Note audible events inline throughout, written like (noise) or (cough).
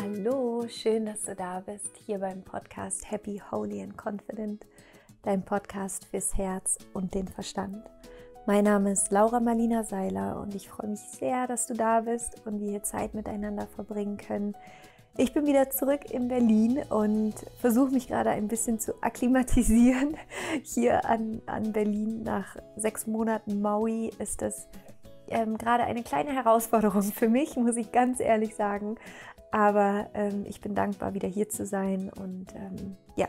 Hallo, schön, dass du da bist, hier beim Podcast Happy, Holy and Confident, dein Podcast fürs Herz und den Verstand. Mein Name ist Laura Marlina Seiler und ich freue mich sehr, dass du da bist und wir hier Zeit miteinander verbringen können. Ich bin wieder zurück in Berlin und versuche mich gerade ein bisschen zu akklimatisieren. (laughs) Hier an, an Berlin nach sechs Monaten Maui ist das ähm, gerade eine kleine Herausforderung für mich, muss ich ganz ehrlich sagen. Aber ähm, ich bin dankbar, wieder hier zu sein und ähm, ja,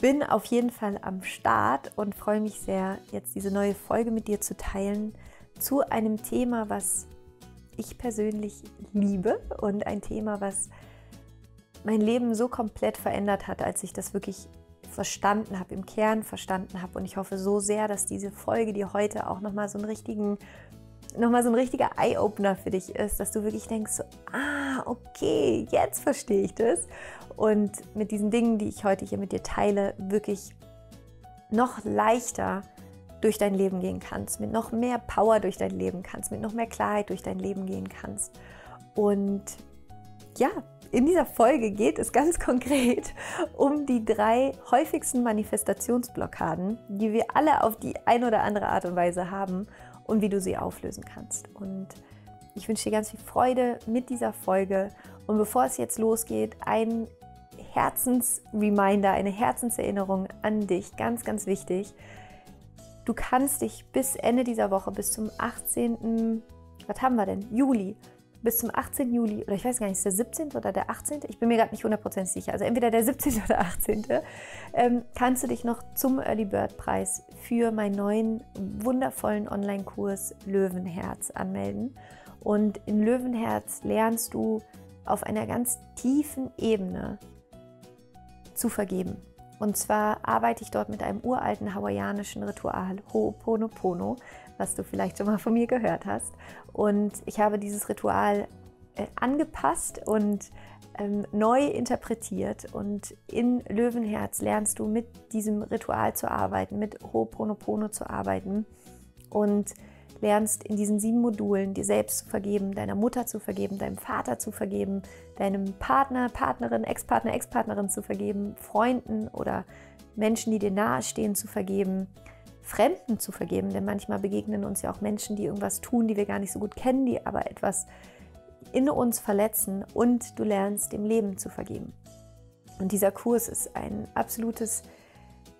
bin auf jeden Fall am Start und freue mich sehr, jetzt diese neue Folge mit dir zu teilen zu einem Thema, was ich persönlich liebe und ein Thema, was mein Leben so komplett verändert hat, als ich das wirklich verstanden habe, im Kern verstanden habe. Und ich hoffe so sehr, dass diese Folge dir heute auch nochmal so einen richtigen nochmal so ein richtiger Eye-Opener für dich ist, dass du wirklich denkst, so, ah, okay, jetzt verstehe ich das. Und mit diesen Dingen, die ich heute hier mit dir teile, wirklich noch leichter durch dein Leben gehen kannst, mit noch mehr Power durch dein Leben kannst, mit noch mehr Klarheit durch dein Leben gehen kannst. Und ja, in dieser Folge geht es ganz (laughs) konkret um die drei häufigsten Manifestationsblockaden, die wir alle auf die eine oder andere Art und Weise haben und wie du sie auflösen kannst. Und ich wünsche dir ganz viel Freude mit dieser Folge. Und bevor es jetzt losgeht, ein Herzensreminder, eine Herzenserinnerung an dich, ganz, ganz wichtig. Du kannst dich bis Ende dieser Woche, bis zum 18. Was haben wir denn? Juli bis zum 18. Juli, oder ich weiß gar nicht, ist der 17. oder der 18.? Ich bin mir gerade nicht hundertprozentig sicher. Also entweder der 17. (laughs) oder 18. Ähm, kannst du dich noch zum Early Bird Preis für meinen neuen wundervollen Online-Kurs Löwenherz anmelden. Und in Löwenherz lernst du auf einer ganz tiefen Ebene zu vergeben. Und zwar arbeite ich dort mit einem uralten hawaiianischen Ritual Ho'oponopono, was du vielleicht schon mal von mir gehört hast. Und ich habe dieses Ritual äh, angepasst und ähm, neu interpretiert. Und in Löwenherz lernst du mit diesem Ritual zu arbeiten, mit Ho'oponopono zu arbeiten und lernst in diesen sieben Modulen dir selbst zu vergeben, deiner Mutter zu vergeben, deinem Vater zu vergeben, deinem Partner, Partnerin, Ex-Partner, Ex-Partnerin zu vergeben, Freunden oder Menschen, die dir nahestehen, zu vergeben Fremden zu vergeben, denn manchmal begegnen uns ja auch Menschen, die irgendwas tun, die wir gar nicht so gut kennen, die aber etwas in uns verletzen und du lernst dem Leben zu vergeben. Und dieser Kurs ist ein absolutes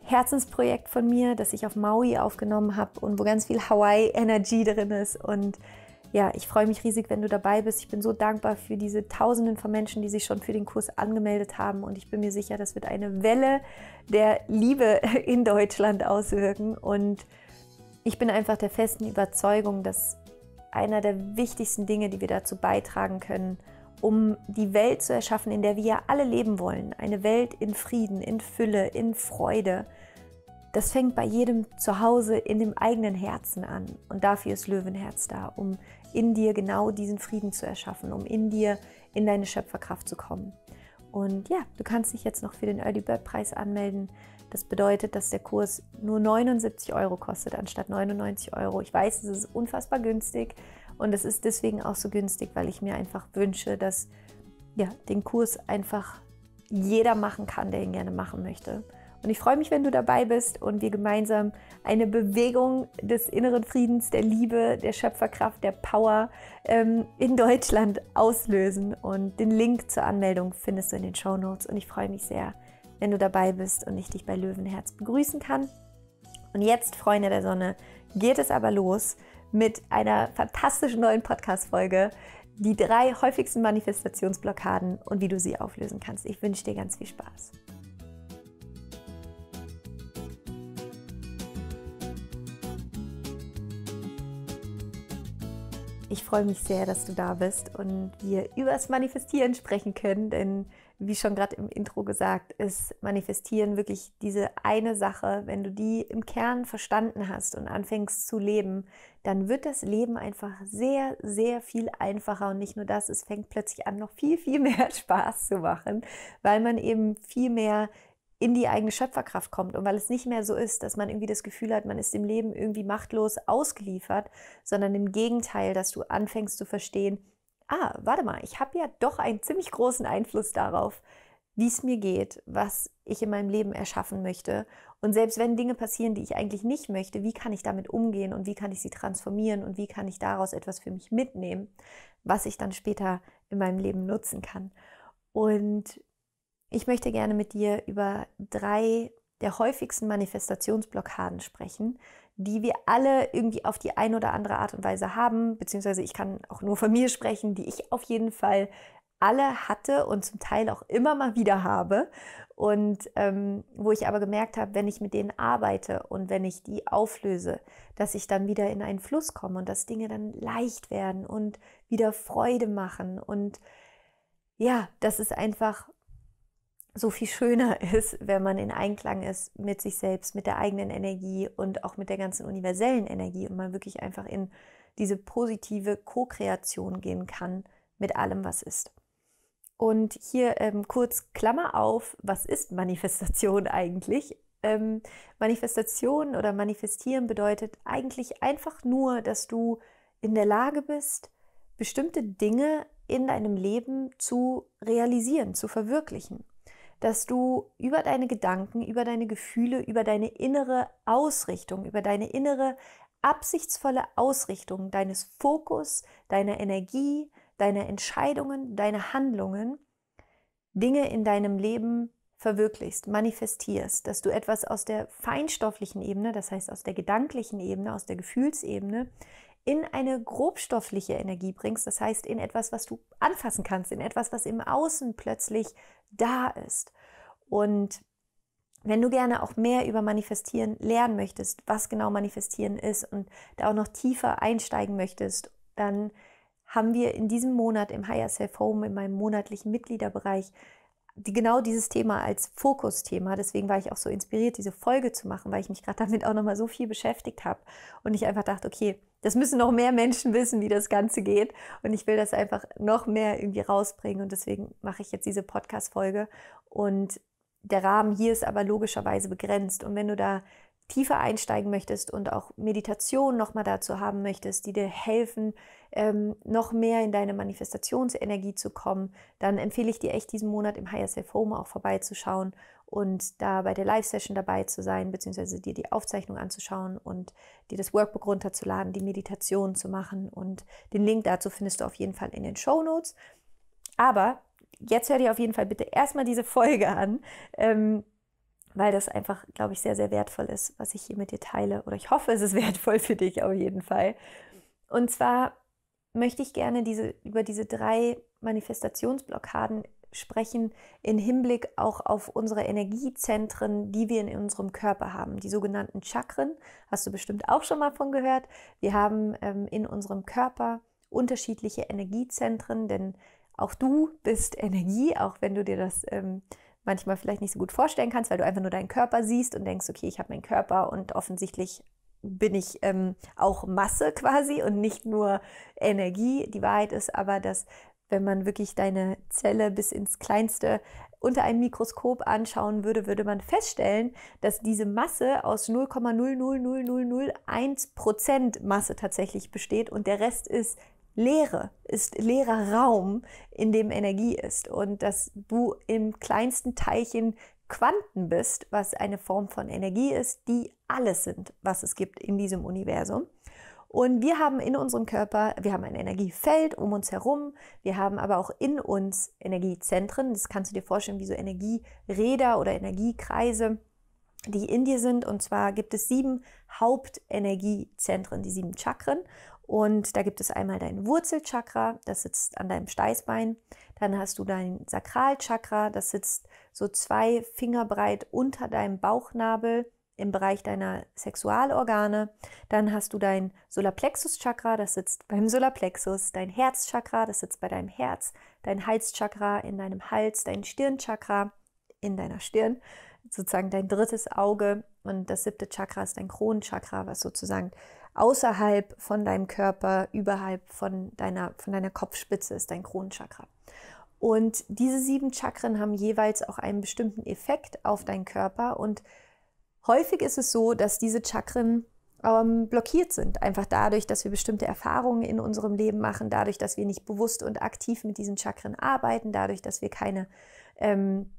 Herzensprojekt von mir, das ich auf Maui aufgenommen habe und wo ganz viel hawaii energy drin ist und ja, ich freue mich riesig, wenn du dabei bist. Ich bin so dankbar für diese Tausenden von Menschen, die sich schon für den Kurs angemeldet haben. Und ich bin mir sicher, das wird eine Welle der Liebe (laughs) in Deutschland auswirken. Und ich bin einfach der festen Überzeugung, dass einer der wichtigsten Dinge, die wir dazu beitragen können, um die Welt zu erschaffen, in der wir alle leben wollen, eine Welt in Frieden, in Fülle, in Freude, das fängt bei jedem zu Hause in dem eigenen Herzen an. Und dafür ist Löwenherz da, um in dir genau diesen Frieden zu erschaffen, um in dir in deine Schöpferkraft zu kommen. Und ja, du kannst dich jetzt noch für den Early Bird Preis anmelden. Das bedeutet, dass der Kurs nur 79 Euro kostet anstatt 99 Euro. Ich weiß, es ist unfassbar günstig und es ist deswegen auch so günstig, weil ich mir einfach wünsche, dass ja, den Kurs einfach jeder machen kann, der ihn gerne machen möchte. Und ich freue mich, wenn du dabei bist und wir gemeinsam eine Bewegung des inneren Friedens, der Liebe, der Schöpferkraft, der Power ähm, in Deutschland auslösen. Und den Link zur Anmeldung findest du in den Show Notes. Und ich freue mich sehr, wenn du dabei bist und ich dich bei Löwenherz begrüßen kann. Und jetzt, Freunde der Sonne, geht es aber los mit einer fantastischen neuen Podcast-Folge. Die drei häufigsten Manifestationsblockaden und wie du sie auflösen kannst. Ich wünsche dir ganz viel Spaß. Ich freue mich sehr, dass du da bist und wir über das Manifestieren sprechen können, denn wie schon gerade im Intro gesagt, ist Manifestieren wirklich diese eine Sache. Wenn du die im Kern verstanden hast und anfängst zu leben, dann wird das Leben einfach sehr, sehr viel einfacher. Und nicht nur das, es fängt plötzlich an, noch viel, viel (laughs) mehr Spaß zu machen, weil man eben viel mehr in die eigene Schöpferkraft kommt und weil es nicht mehr so ist, dass man irgendwie das Gefühl hat, man ist dem Leben irgendwie machtlos ausgeliefert, sondern im Gegenteil, dass du anfängst zu verstehen, ah, warte mal, ich habe ja doch einen ziemlich großen Einfluss darauf, wie es mir geht, was ich in meinem Leben erschaffen möchte. Und selbst wenn Dinge passieren, die ich eigentlich nicht möchte, wie kann ich damit umgehen und wie kann ich sie transformieren und wie kann ich daraus etwas für mich mitnehmen, was ich dann später in meinem Leben nutzen kann. Und ich möchte gerne mit dir über drei der häufigsten Manifestationsblockaden sprechen, die wir alle irgendwie auf die eine oder andere Art und Weise haben, beziehungsweise ich kann auch nur von mir sprechen, die ich auf jeden Fall alle hatte und zum Teil auch immer mal wieder habe. Und ähm, wo ich aber gemerkt habe, wenn ich mit denen arbeite und wenn ich die auflöse, dass ich dann wieder in einen Fluss komme und dass Dinge dann leicht werden und wieder Freude machen. Und ja, das ist einfach so viel schöner (laughs) ist, wenn man in Einklang ist mit sich selbst, mit der eigenen Energie und auch mit der ganzen universellen Energie und man wirklich einfach in diese positive Co-Kreation gehen kann mit allem, was ist. Und hier ähm, kurz Klammer auf, was ist Manifestation (laughs) eigentlich? Ähm, Manifestation oder manifestieren bedeutet eigentlich einfach nur, dass du in der Lage bist, bestimmte Dinge in deinem Leben zu realisieren, zu verwirklichen dass du über deine Gedanken, über deine Gefühle, über deine innere Ausrichtung, über deine innere absichtsvolle Ausrichtung deines Fokus, deiner Energie, deiner Entscheidungen, deiner Handlungen Dinge in deinem Leben verwirklichst, manifestierst, dass du etwas aus der feinstofflichen Ebene, das heißt aus der gedanklichen Ebene, aus der Gefühlsebene, in eine grobstoffliche Energie bringst, das heißt in etwas, was du anfassen kannst, in etwas, was im Außen plötzlich da ist. Und wenn du gerne auch mehr über Manifestieren lernen möchtest, was genau Manifestieren ist und da auch noch tiefer einsteigen möchtest, dann haben wir in diesem Monat im Higher Self Home, in meinem monatlichen Mitgliederbereich, die, genau dieses Thema als Fokusthema. Deswegen war ich auch so inspiriert, diese Folge zu machen, weil ich mich gerade (laughs) damit auch nochmal so viel beschäftigt habe und ich einfach dachte, okay, das müssen noch mehr Menschen wissen, wie das Ganze geht. Und ich will das einfach noch mehr irgendwie rausbringen. Und deswegen mache ich jetzt diese Podcast-Folge. Und der Rahmen hier ist aber logischerweise begrenzt. Und wenn du da tiefer einsteigen möchtest und auch Meditation nochmal dazu haben möchtest, die dir helfen, ähm, noch mehr in deine Manifestationsenergie zu kommen, dann empfehle ich dir echt diesen Monat im Higher Self Home auch vorbeizuschauen und da bei der Live-Session dabei zu sein, beziehungsweise dir die Aufzeichnung anzuschauen und dir das Workbook runterzuladen, die Meditation zu machen. Und den Link dazu findest du auf jeden Fall in den Show Notes. Aber jetzt hör dir auf jeden Fall bitte erstmal diese Folge an, ähm, weil das einfach, glaube ich, sehr, sehr wertvoll ist, was ich hier mit dir teile. Oder ich hoffe, es ist (laughs) wertvoll für dich auf jeden Fall. Und zwar möchte ich gerne diese, über diese drei Manifestationsblockaden sprechen in Hinblick auch auf unsere Energiezentren, die wir in unserem Körper haben. Die sogenannten Chakren, hast du bestimmt auch schon mal von gehört. Wir haben ähm, in unserem Körper unterschiedliche Energiezentren, denn auch du bist (laughs) Energie, auch wenn du dir das ähm, manchmal vielleicht nicht so gut vorstellen kannst, weil du einfach nur deinen Körper siehst und denkst, okay, ich habe meinen Körper und offensichtlich bin ich ähm, auch Masse (laughs) quasi und nicht nur Energie. Die Wahrheit ist aber, dass wenn man wirklich deine Zelle bis ins kleinste unter einem Mikroskop anschauen würde, würde man feststellen, dass diese Masse aus 0,00001% Masse tatsächlich besteht und der Rest ist Leere, ist leerer Raum, in dem Energie ist und dass du im kleinsten Teilchen Quanten bist, was eine Form von Energie ist, die alles sind, was es gibt in diesem Universum. Und wir haben in unserem Körper, wir haben ein Energiefeld um uns herum, wir haben aber auch in uns Energiezentren. Das kannst du dir vorstellen wie so Energieräder oder Energiekreise, die in dir sind. Und zwar gibt es sieben Hauptenergiezentren, die sieben Chakren. Und da gibt es einmal dein Wurzelchakra, das sitzt an deinem Steißbein. Dann hast du dein Sakralchakra, das sitzt so zwei Finger breit unter deinem Bauchnabel im Bereich deiner Sexualorgane. Dann hast du dein Solarplexus-Chakra, das sitzt beim Solarplexus, dein Herzchakra, das sitzt bei deinem Herz, dein Halschakra in deinem Hals, dein Stirnchakra in deiner Stirn, sozusagen dein drittes Auge und das siebte Chakra ist dein Kronenchakra, was sozusagen außerhalb von deinem Körper, überhalb von deiner, von deiner Kopfspitze ist dein Kronenchakra. Und diese sieben Chakren haben jeweils auch einen bestimmten Effekt auf deinen Körper und Häufig ist es so, dass diese Chakren ähm, blockiert sind, einfach dadurch, dass wir bestimmte Erfahrungen in unserem Leben machen, dadurch, dass wir nicht bewusst und aktiv mit diesen Chakren arbeiten, dadurch, dass wir keine ähm,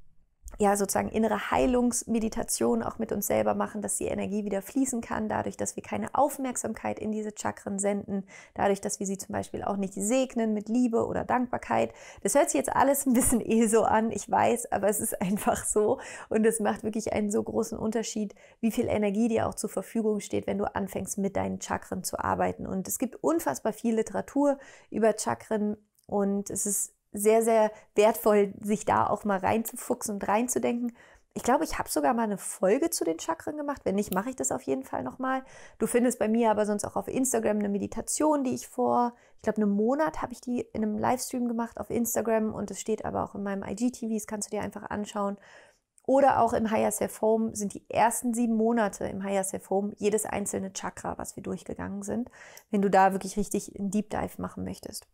ja, sozusagen innere Heilungsmeditation auch mit uns selber machen, dass die Energie wieder fließen kann, dadurch, dass wir keine Aufmerksamkeit in diese Chakren senden, dadurch, dass wir sie zum Beispiel auch nicht segnen mit Liebe oder Dankbarkeit. Das hört sich jetzt alles ein bisschen eh so an, ich weiß, aber es ist (laughs) einfach so und es macht wirklich einen so großen Unterschied, wie viel Energie dir auch zur Verfügung steht, wenn du anfängst, mit deinen Chakren zu arbeiten. Und es gibt unfassbar viel Literatur über Chakren und es ist sehr, sehr wertvoll, sich da auch mal reinzufuchsen und reinzudenken. Ich glaube, ich habe sogar mal eine Folge zu den Chakren gemacht. Wenn nicht, mache ich das auf jeden Fall nochmal. Du findest bei mir aber sonst auch auf Instagram eine Meditation, die ich vor, ich glaube, einem Monat habe ich die in einem Livestream gemacht auf Instagram und es steht aber auch in meinem IGTV, das kannst du dir einfach anschauen. Oder auch im Higher Self Home sind die ersten sieben Monate im Higher Self Home jedes einzelne Chakra, was wir durchgegangen sind, wenn du da wirklich richtig einen Deep Dive machen möchtest.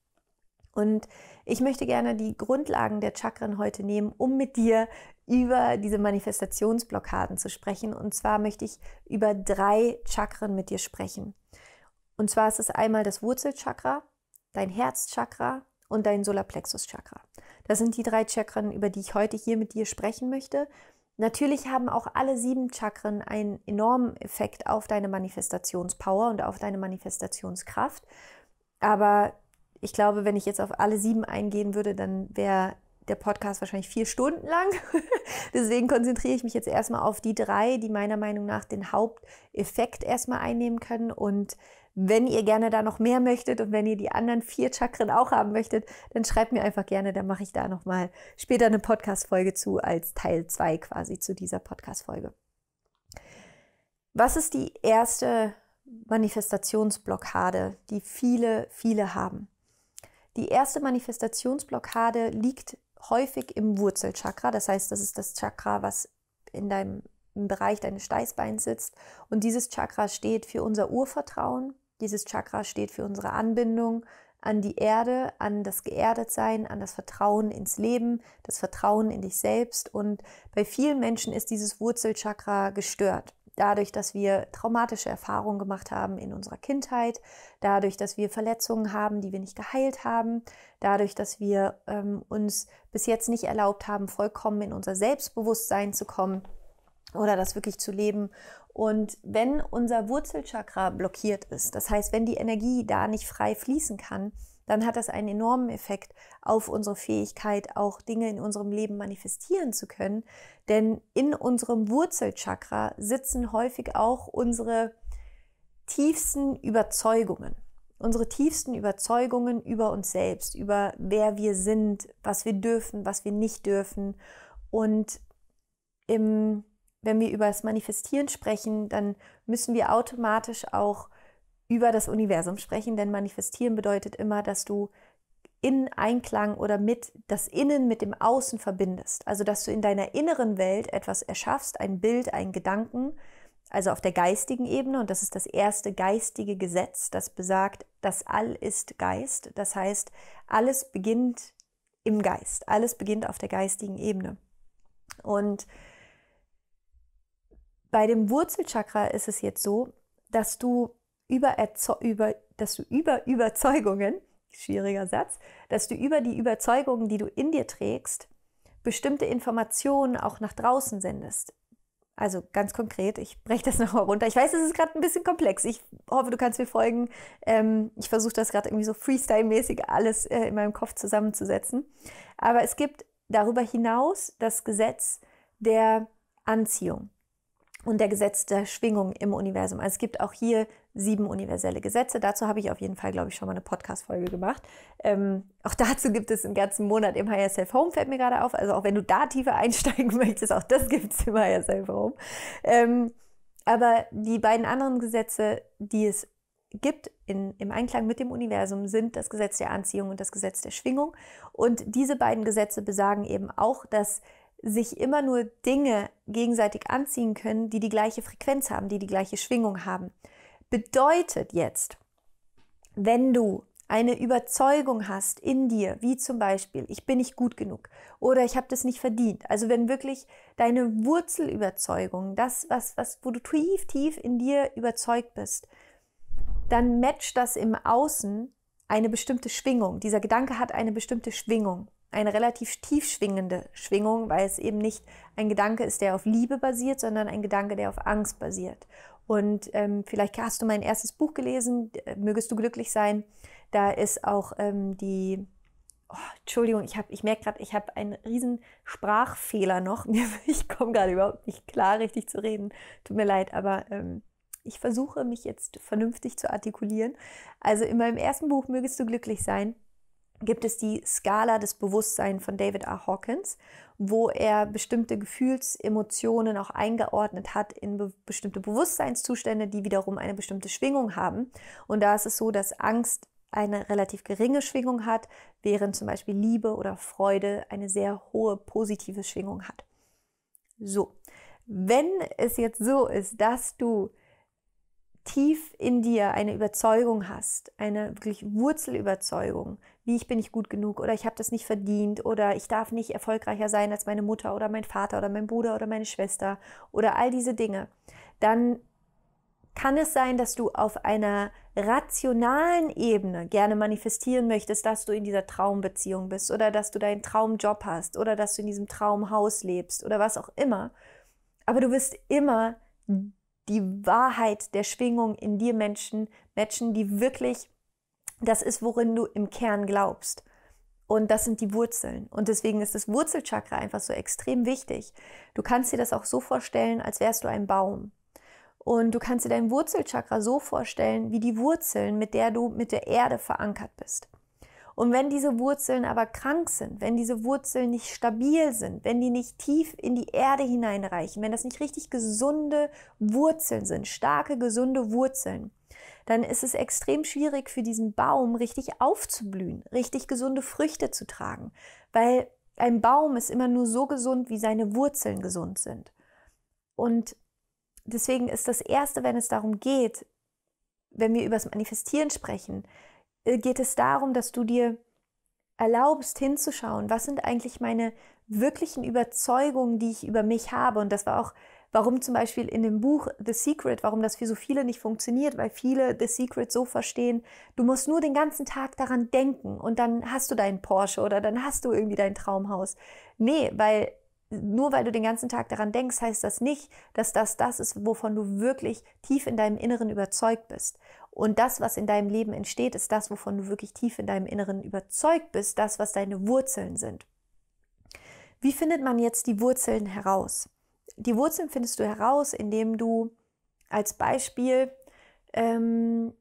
Und ich möchte gerne die Grundlagen der Chakren heute nehmen, um mit dir über diese Manifestationsblockaden zu sprechen. Und zwar möchte ich über drei Chakren mit dir sprechen. Und zwar ist es einmal das Wurzelchakra, dein Herzchakra und dein Solarplexuschakra. Das sind die drei Chakren, über die ich heute hier mit dir sprechen möchte. Natürlich haben auch alle sieben Chakren einen enormen Effekt auf deine Manifestationspower und auf deine Manifestationskraft. Aber ich glaube, wenn ich jetzt auf alle sieben eingehen würde, dann wäre der Podcast wahrscheinlich vier Stunden lang. (laughs) Deswegen konzentriere ich mich jetzt erstmal auf die drei, die meiner Meinung nach den Haupteffekt erstmal einnehmen können. Und wenn ihr gerne da noch mehr möchtet und wenn ihr die anderen vier Chakren auch haben möchtet, dann schreibt mir einfach gerne, dann mache ich da nochmal später eine Podcast-Folge zu, als Teil zwei quasi zu dieser Podcast-Folge. Was ist die erste Manifestationsblockade, die viele, viele haben? Die erste Manifestationsblockade liegt häufig im Wurzelchakra. Das heißt, das ist das Chakra, was in deinem Bereich deines Steißbeins sitzt. Und dieses Chakra steht für unser Urvertrauen. Dieses Chakra steht für unsere Anbindung an die Erde, an das Geerdetsein, an das Vertrauen ins Leben, das Vertrauen in dich selbst. Und bei vielen Menschen ist dieses Wurzelchakra gestört dadurch, dass wir traumatische Erfahrungen gemacht haben in unserer Kindheit, dadurch, dass wir Verletzungen haben, die wir nicht geheilt haben, dadurch, dass wir ähm, uns bis jetzt nicht erlaubt haben, vollkommen in unser Selbstbewusstsein zu kommen oder das wirklich zu leben. Und wenn unser Wurzelchakra blockiert ist, das heißt, wenn die Energie da nicht frei fließen kann, dann hat das einen enormen Effekt auf unsere Fähigkeit, auch Dinge in unserem Leben manifestieren zu können. Denn in unserem Wurzelchakra sitzen häufig auch unsere tiefsten Überzeugungen. Unsere tiefsten Überzeugungen über uns selbst, über wer wir sind, was wir dürfen, was wir nicht dürfen. Und im, wenn wir über das Manifestieren sprechen, dann müssen wir automatisch auch über das Universum sprechen, denn manifestieren bedeutet immer, dass du in Einklang oder mit das Innen mit dem Außen verbindest. Also, dass du in deiner inneren Welt etwas erschaffst, ein Bild, einen Gedanken, also auf der geistigen Ebene. Und das ist das erste geistige Gesetz, das besagt, das All ist Geist. Das heißt, alles beginnt im Geist. Alles beginnt auf der geistigen Ebene. Und bei dem Wurzelchakra ist es jetzt so, dass du über, über, dass du über Überzeugungen, schwieriger Satz, dass du über die Überzeugungen, die du in dir trägst, bestimmte Informationen auch nach draußen sendest. Also ganz konkret, ich breche das (laughs) nochmal runter. Ich weiß, es ist gerade ein bisschen komplex. Ich hoffe, du kannst mir folgen. Ähm, ich versuche das gerade irgendwie so freestyle-mäßig alles äh, in meinem Kopf zusammenzusetzen. Aber es gibt darüber hinaus das Gesetz der Anziehung und der Gesetz der Schwingung im Universum. Also es gibt auch hier sieben universelle Gesetze. Dazu habe ich auf jeden Fall, glaube ich, schon mal eine Podcast-Folge gemacht. Ähm, auch dazu gibt es im ganzen Monat im Higher Self Home, fällt mir gerade auf. Also auch wenn du da tiefer einsteigen (laughs) möchtest, auch das gibt es im Higher Self Home. Ähm, aber die beiden anderen Gesetze, die es gibt in, im Einklang mit dem Universum, sind das Gesetz der Anziehung und das Gesetz der Schwingung. Und diese beiden Gesetze besagen eben auch, dass sich immer nur Dinge gegenseitig anziehen können, die die gleiche Frequenz haben, die die gleiche Schwingung haben. Bedeutet jetzt, wenn du eine Überzeugung hast in dir, wie zum Beispiel, ich bin nicht gut genug oder ich habe das nicht verdient. Also wenn wirklich deine Wurzelüberzeugung, das, was, was, wo du tief, tief in dir überzeugt bist, dann matcht das im Außen eine bestimmte Schwingung. Dieser Gedanke hat eine bestimmte Schwingung, eine relativ tief schwingende Schwingung, weil es eben nicht ein Gedanke ist, der auf Liebe basiert, sondern ein Gedanke, der auf Angst basiert. Und ähm, vielleicht hast du mein erstes Buch gelesen, äh, Mögest du glücklich sein. Da ist auch ähm, die, oh, Entschuldigung, ich, ich merke gerade, ich habe einen riesen Sprachfehler noch. (laughs) Ich komme gerade überhaupt nicht klar, richtig zu reden. Tut mir leid, aber ähm, ich versuche mich jetzt vernünftig zu artikulieren. Also in meinem ersten Buch, Mögest du glücklich sein, gibt es die Skala des Bewusstseins von David R. Hawkins wo er bestimmte Gefühlsemotionen auch eingeordnet hat in be bestimmte Bewusstseinszustände, die wiederum eine bestimmte Schwingung haben. Und da ist es so, dass Angst eine relativ geringe Schwingung hat, während zum Beispiel Liebe oder Freude eine sehr hohe positive Schwingung hat. So, wenn es jetzt so ist, dass du tief in dir eine Überzeugung hast, eine wirklich Wurzelüberzeugung, wie ich bin nicht gut genug oder ich habe das nicht verdient oder ich darf nicht erfolgreicher sein als meine Mutter oder mein Vater oder mein Bruder oder meine Schwester oder all diese Dinge, dann kann es sein, dass du auf einer rationalen Ebene gerne manifestieren möchtest, dass du in dieser Traumbeziehung bist oder dass du deinen Traumjob hast oder dass du in diesem Traumhaus lebst oder was auch immer. Aber du wirst immer die Wahrheit der Schwingung in dir Menschen, matchen, die wirklich das ist, worin du im Kern glaubst. Und das sind die Wurzeln. Und deswegen ist das Wurzelchakra einfach so extrem wichtig. Du kannst dir das auch so vorstellen, als wärst du ein Baum. Und du kannst dir dein Wurzelchakra so vorstellen, wie die Wurzeln, mit der du mit der Erde verankert bist. Und wenn diese Wurzeln aber krank sind, wenn diese Wurzeln nicht stabil sind, wenn die nicht tief in die Erde hineinreichen, wenn das nicht richtig gesunde Wurzeln sind, starke, gesunde Wurzeln, dann ist es extrem schwierig für diesen Baum richtig aufzublühen, richtig gesunde Früchte zu tragen, weil ein Baum ist immer nur so gesund, wie seine Wurzeln gesund sind. Und deswegen ist das Erste, wenn es darum geht, wenn wir über das Manifestieren sprechen, äh, geht es darum, dass du dir erlaubst hinzuschauen, was sind eigentlich meine wirklichen Überzeugungen, die ich über mich habe. Und das war auch warum zum Beispiel in dem Buch The Secret, warum das für so viele nicht funktioniert, weil viele The Secret so verstehen, du musst nur den ganzen Tag daran denken und dann hast du deinen Porsche oder dann hast du irgendwie dein Traumhaus. Nee, weil nur weil du den ganzen Tag daran denkst, heißt das nicht, dass das das ist, wovon du wirklich tief in deinem Inneren überzeugt bist. Und das, was in deinem Leben entsteht, ist das, wovon du wirklich tief in deinem Inneren überzeugt bist, das, was deine Wurzeln sind. Wie findet man jetzt die Wurzeln heraus? Die Wurzeln findest du heraus, indem du als Beispiel ähm,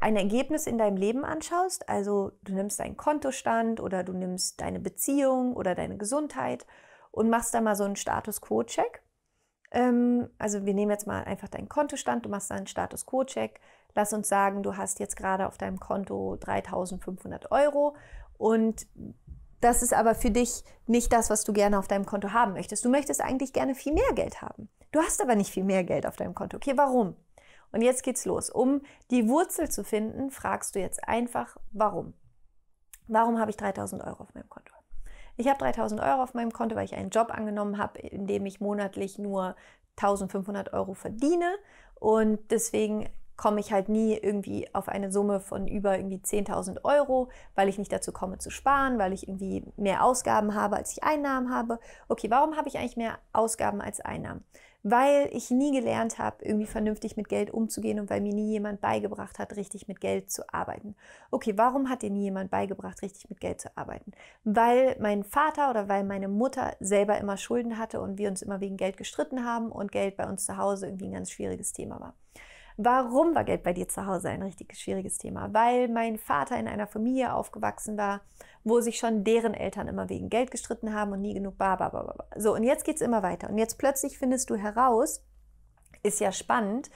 ein Ergebnis in deinem Leben anschaust. Also du nimmst deinen Kontostand oder du nimmst deine Beziehung oder deine Gesundheit und machst da mal so einen Status Quo-Check. Ähm, also wir nehmen jetzt mal einfach deinen Kontostand, du machst da einen Status Quo-Check. Lass uns sagen, du hast jetzt gerade auf deinem Konto 3500 Euro und das ist aber für dich nicht das, was du gerne auf deinem Konto haben möchtest. Du möchtest eigentlich gerne viel mehr Geld haben. Du hast aber nicht viel mehr Geld auf deinem Konto. Okay, warum? Und jetzt geht's los. Um die Wurzel zu finden, fragst du jetzt einfach, warum? Warum habe ich 3000 Euro auf meinem Konto? Ich habe 3000 Euro auf meinem Konto, weil ich einen Job angenommen habe, in dem ich monatlich nur 1500 Euro verdiene. Und deswegen komme ich halt nie irgendwie auf eine Summe von über irgendwie 10.000 Euro, weil ich nicht dazu komme zu sparen, weil ich irgendwie mehr Ausgaben habe, als ich Einnahmen habe. Okay, warum habe ich eigentlich mehr Ausgaben als Einnahmen? Weil ich nie gelernt habe, irgendwie vernünftig mit Geld umzugehen und weil mir nie jemand beigebracht hat, richtig mit Geld zu arbeiten. Okay, warum hat dir nie jemand beigebracht, richtig mit Geld zu arbeiten? Weil mein Vater oder weil meine Mutter selber immer Schulden hatte und wir uns immer wegen Geld gestritten haben und Geld bei uns zu Hause irgendwie ein ganz schwieriges Thema war. Warum war Geld bei dir zu Hause ein richtig schwieriges Thema? Weil mein Vater in einer Familie aufgewachsen war, wo sich schon deren Eltern immer wegen Geld gestritten haben und nie genug bar, bar, bar, bar. So, und jetzt geht es immer weiter. Und jetzt plötzlich findest du heraus, ist ja spannend,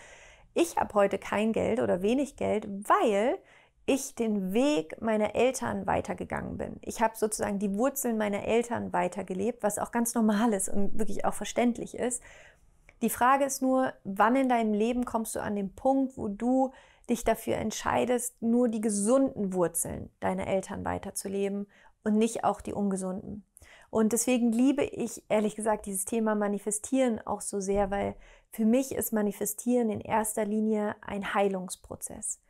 ich habe heute kein Geld oder wenig Geld, weil ich den Weg meiner Eltern weitergegangen bin. Ich habe sozusagen die Wurzeln meiner Eltern weitergelebt, was auch ganz normal ist und wirklich auch verständlich ist. Die Frage ist nur, wann in deinem Leben kommst du an den Punkt, wo du dich dafür entscheidest, nur die gesunden Wurzeln deiner Eltern weiterzuleben und nicht auch die ungesunden. Und deswegen liebe ich ehrlich gesagt dieses Thema Manifestieren auch so sehr, weil für mich ist Manifestieren in erster Linie ein Heilungsprozess.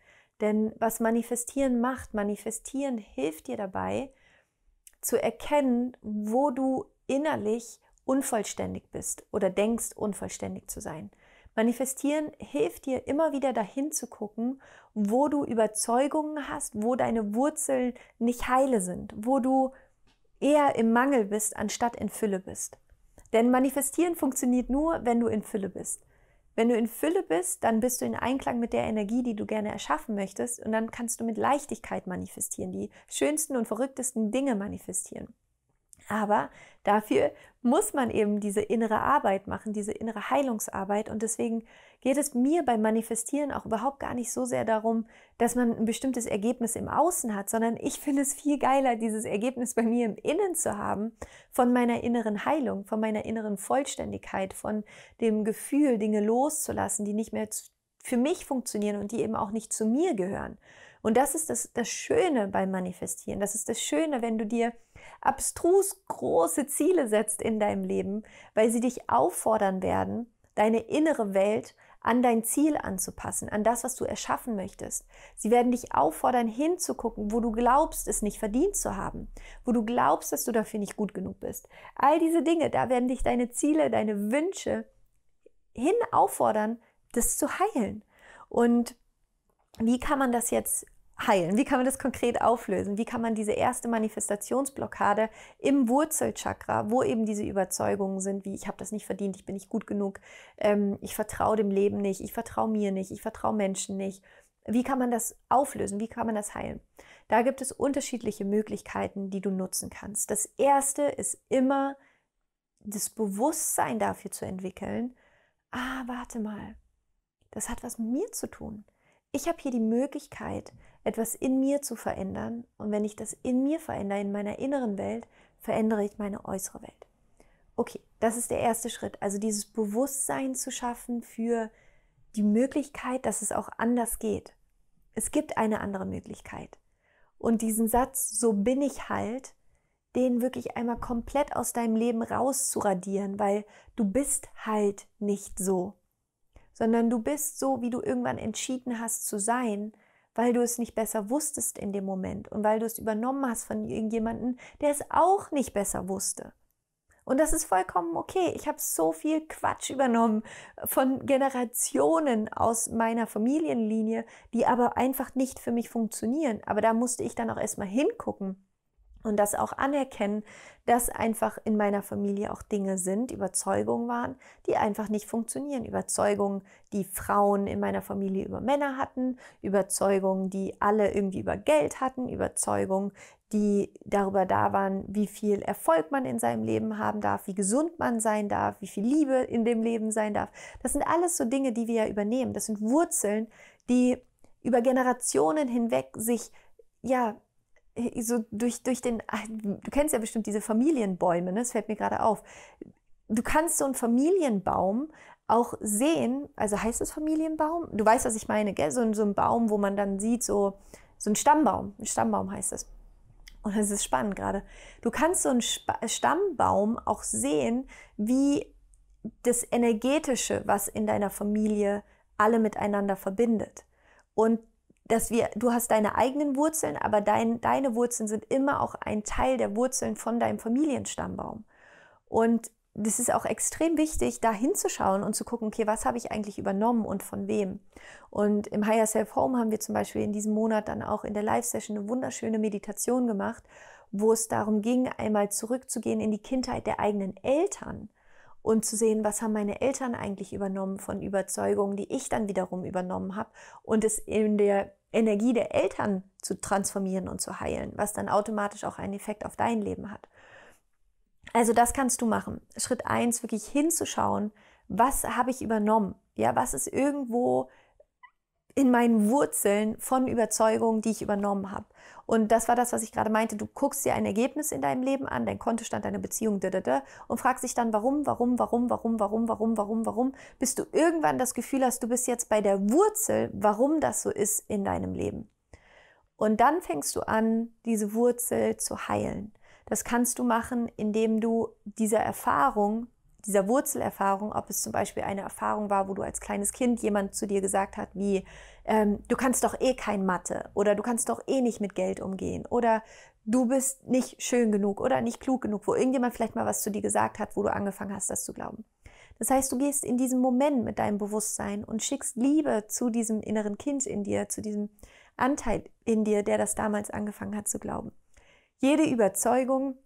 Denn was Manifestieren macht, Manifestieren hilft dir dabei zu erkennen, wo du innerlich unvollständig bist oder denkst, unvollständig zu sein. Manifestieren hilft dir immer wieder dahin zu gucken, wo du Überzeugungen hast, wo deine Wurzeln nicht heile sind, wo du eher im Mangel bist, anstatt in Fülle bist. Denn manifestieren funktioniert nur, wenn du in Fülle bist. Wenn du in Fülle bist, dann bist du in Einklang mit der Energie, die du gerne erschaffen möchtest und dann kannst du mit Leichtigkeit manifestieren, die schönsten und verrücktesten Dinge manifestieren. Aber dafür muss man eben diese innere Arbeit machen, diese innere Heilungsarbeit. Und deswegen geht es mir beim Manifestieren auch überhaupt gar nicht so sehr darum, dass man ein bestimmtes Ergebnis im Außen hat, sondern ich finde es viel geiler, dieses Ergebnis bei mir im Innen zu haben, von meiner inneren Heilung, von meiner inneren Vollständigkeit, von dem Gefühl, Dinge loszulassen, die nicht mehr für mich funktionieren und die eben auch nicht zu mir gehören. Und das ist das, das Schöne beim Manifestieren. Das ist das Schöne, wenn du dir abstrus große Ziele setzt in deinem Leben, weil sie dich auffordern werden, deine innere Welt an dein Ziel anzupassen, an das, was du erschaffen möchtest. Sie werden dich auffordern, hinzugucken, wo du glaubst, es nicht verdient zu haben, wo du glaubst, dass du dafür nicht gut genug bist. All diese Dinge, da werden dich deine Ziele, deine Wünsche hin auffordern, das zu heilen. Und wie kann man das jetzt heilen? Wie kann man das konkret auflösen? Wie kann man diese erste Manifestationsblockade im Wurzelchakra, wo eben diese Überzeugungen sind, wie ich habe das nicht verdient, ich bin nicht gut genug, ähm, ich vertraue dem Leben nicht, ich vertraue mir nicht, ich vertraue Menschen nicht. Wie kann man das auflösen? Wie kann man das heilen? Da gibt es unterschiedliche Möglichkeiten, die du nutzen kannst. Das erste ist immer das Bewusstsein dafür zu entwickeln. Ah, warte mal, das hat was mit mir zu tun. Ich habe hier die Möglichkeit, etwas in mir zu verändern. Und wenn ich das in mir verändere, in meiner inneren Welt, verändere ich meine äußere Welt. Okay, das ist der erste Schritt. Also dieses Bewusstsein zu schaffen für die Möglichkeit, dass es auch anders geht. Es gibt eine andere Möglichkeit. Und diesen Satz, so bin ich halt, den wirklich einmal komplett aus deinem Leben rauszuradieren, weil du bist halt nicht so, sondern du bist so, wie du irgendwann entschieden hast zu sein weil du es nicht besser wusstest in dem Moment und weil du es übernommen hast von irgendjemandem, der es auch nicht besser wusste. Und das ist vollkommen okay. Ich habe so viel Quatsch übernommen von Generationen aus meiner Familienlinie, die aber einfach nicht für mich funktionieren. Aber da musste ich dann auch erstmal hingucken und das auch anerkennen, dass einfach in meiner Familie auch Dinge sind, Überzeugungen waren, die einfach nicht funktionieren. Überzeugungen, die Frauen in meiner Familie über Männer hatten, Überzeugungen, die alle irgendwie über Geld hatten, Überzeugungen, die darüber da waren, wie viel Erfolg man in seinem Leben haben darf, wie gesund man sein darf, wie viel Liebe in dem Leben sein darf. Das sind alles so Dinge, die wir ja übernehmen. Das sind Wurzeln, die über Generationen hinweg sich ja äh, so durch, durch den, du kennst ja bestimmt diese Familienbäume, ne? das fällt mir gerade auf. Du kannst so einen Familienbaum auch sehen, also heißt das Familienbaum? Du weißt, was ich meine, gell? So, so ein Baum, wo man dann sieht, so, so ein Stammbaum, ein Stammbaum heißt das. Und das ist spannend gerade. Du kannst so einen Stammbaum auch sehen, wie das Energetische, was in deiner Familie alle miteinander verbindet. Und dass wir, du hast deine eigenen Wurzeln, aber dein, deine Wurzeln sind immer auch ein Teil der Wurzeln von deinem Familienstammbaum. Und das ist auch extrem wichtig, da hinzuschauen und zu gucken, okay, was habe ich eigentlich übernommen und von wem. Und im Higher Self Home haben wir zum Beispiel in diesem Monat dann auch in der Live-Session eine wunderschöne Meditation gemacht, wo es darum ging, einmal zurückzugehen in die Kindheit der eigenen Eltern und zu sehen, was haben meine Eltern eigentlich übernommen von Überzeugungen, die ich dann wiederum übernommen habe und es in der Energie der Eltern zu transformieren und zu heilen, was dann automatisch auch einen Effekt auf dein Leben hat. Also das kannst du machen. Schritt 1, wirklich hinzuschauen, was habe ich übernommen? Ja, was ist irgendwo in meinen Wurzeln von Überzeugungen, die ich übernommen habe. Und das war das, was ich gerade meinte. Du guckst dir ein Ergebnis in deinem Leben an, dein Kontostand, deine Beziehung, da, da, da, und fragst dich dann, warum, warum, warum, warum, warum, warum, warum, warum, bis du irgendwann das Gefühl hast, du bist jetzt bei der Wurzel, warum das so ist in deinem Leben. Und dann fängst du an, diese Wurzel zu heilen. Das kannst du machen, indem du dieser Erfahrung dieser Wurzelerfahrung, ob es zum Beispiel eine Erfahrung war, wo du als kleines Kind jemand zu dir gesagt hat, wie ähm, du kannst doch eh kein Mathe oder du kannst doch eh nicht mit Geld umgehen oder du bist nicht schön genug oder nicht klug genug, wo irgendjemand vielleicht mal was zu dir gesagt hat, wo du angefangen hast, das zu glauben. Das heißt, du gehst in diesem Moment mit deinem Bewusstsein und schickst Liebe zu diesem inneren Kind in dir, zu diesem Anteil in dir, der das damals angefangen hat zu glauben. Jede Überzeugung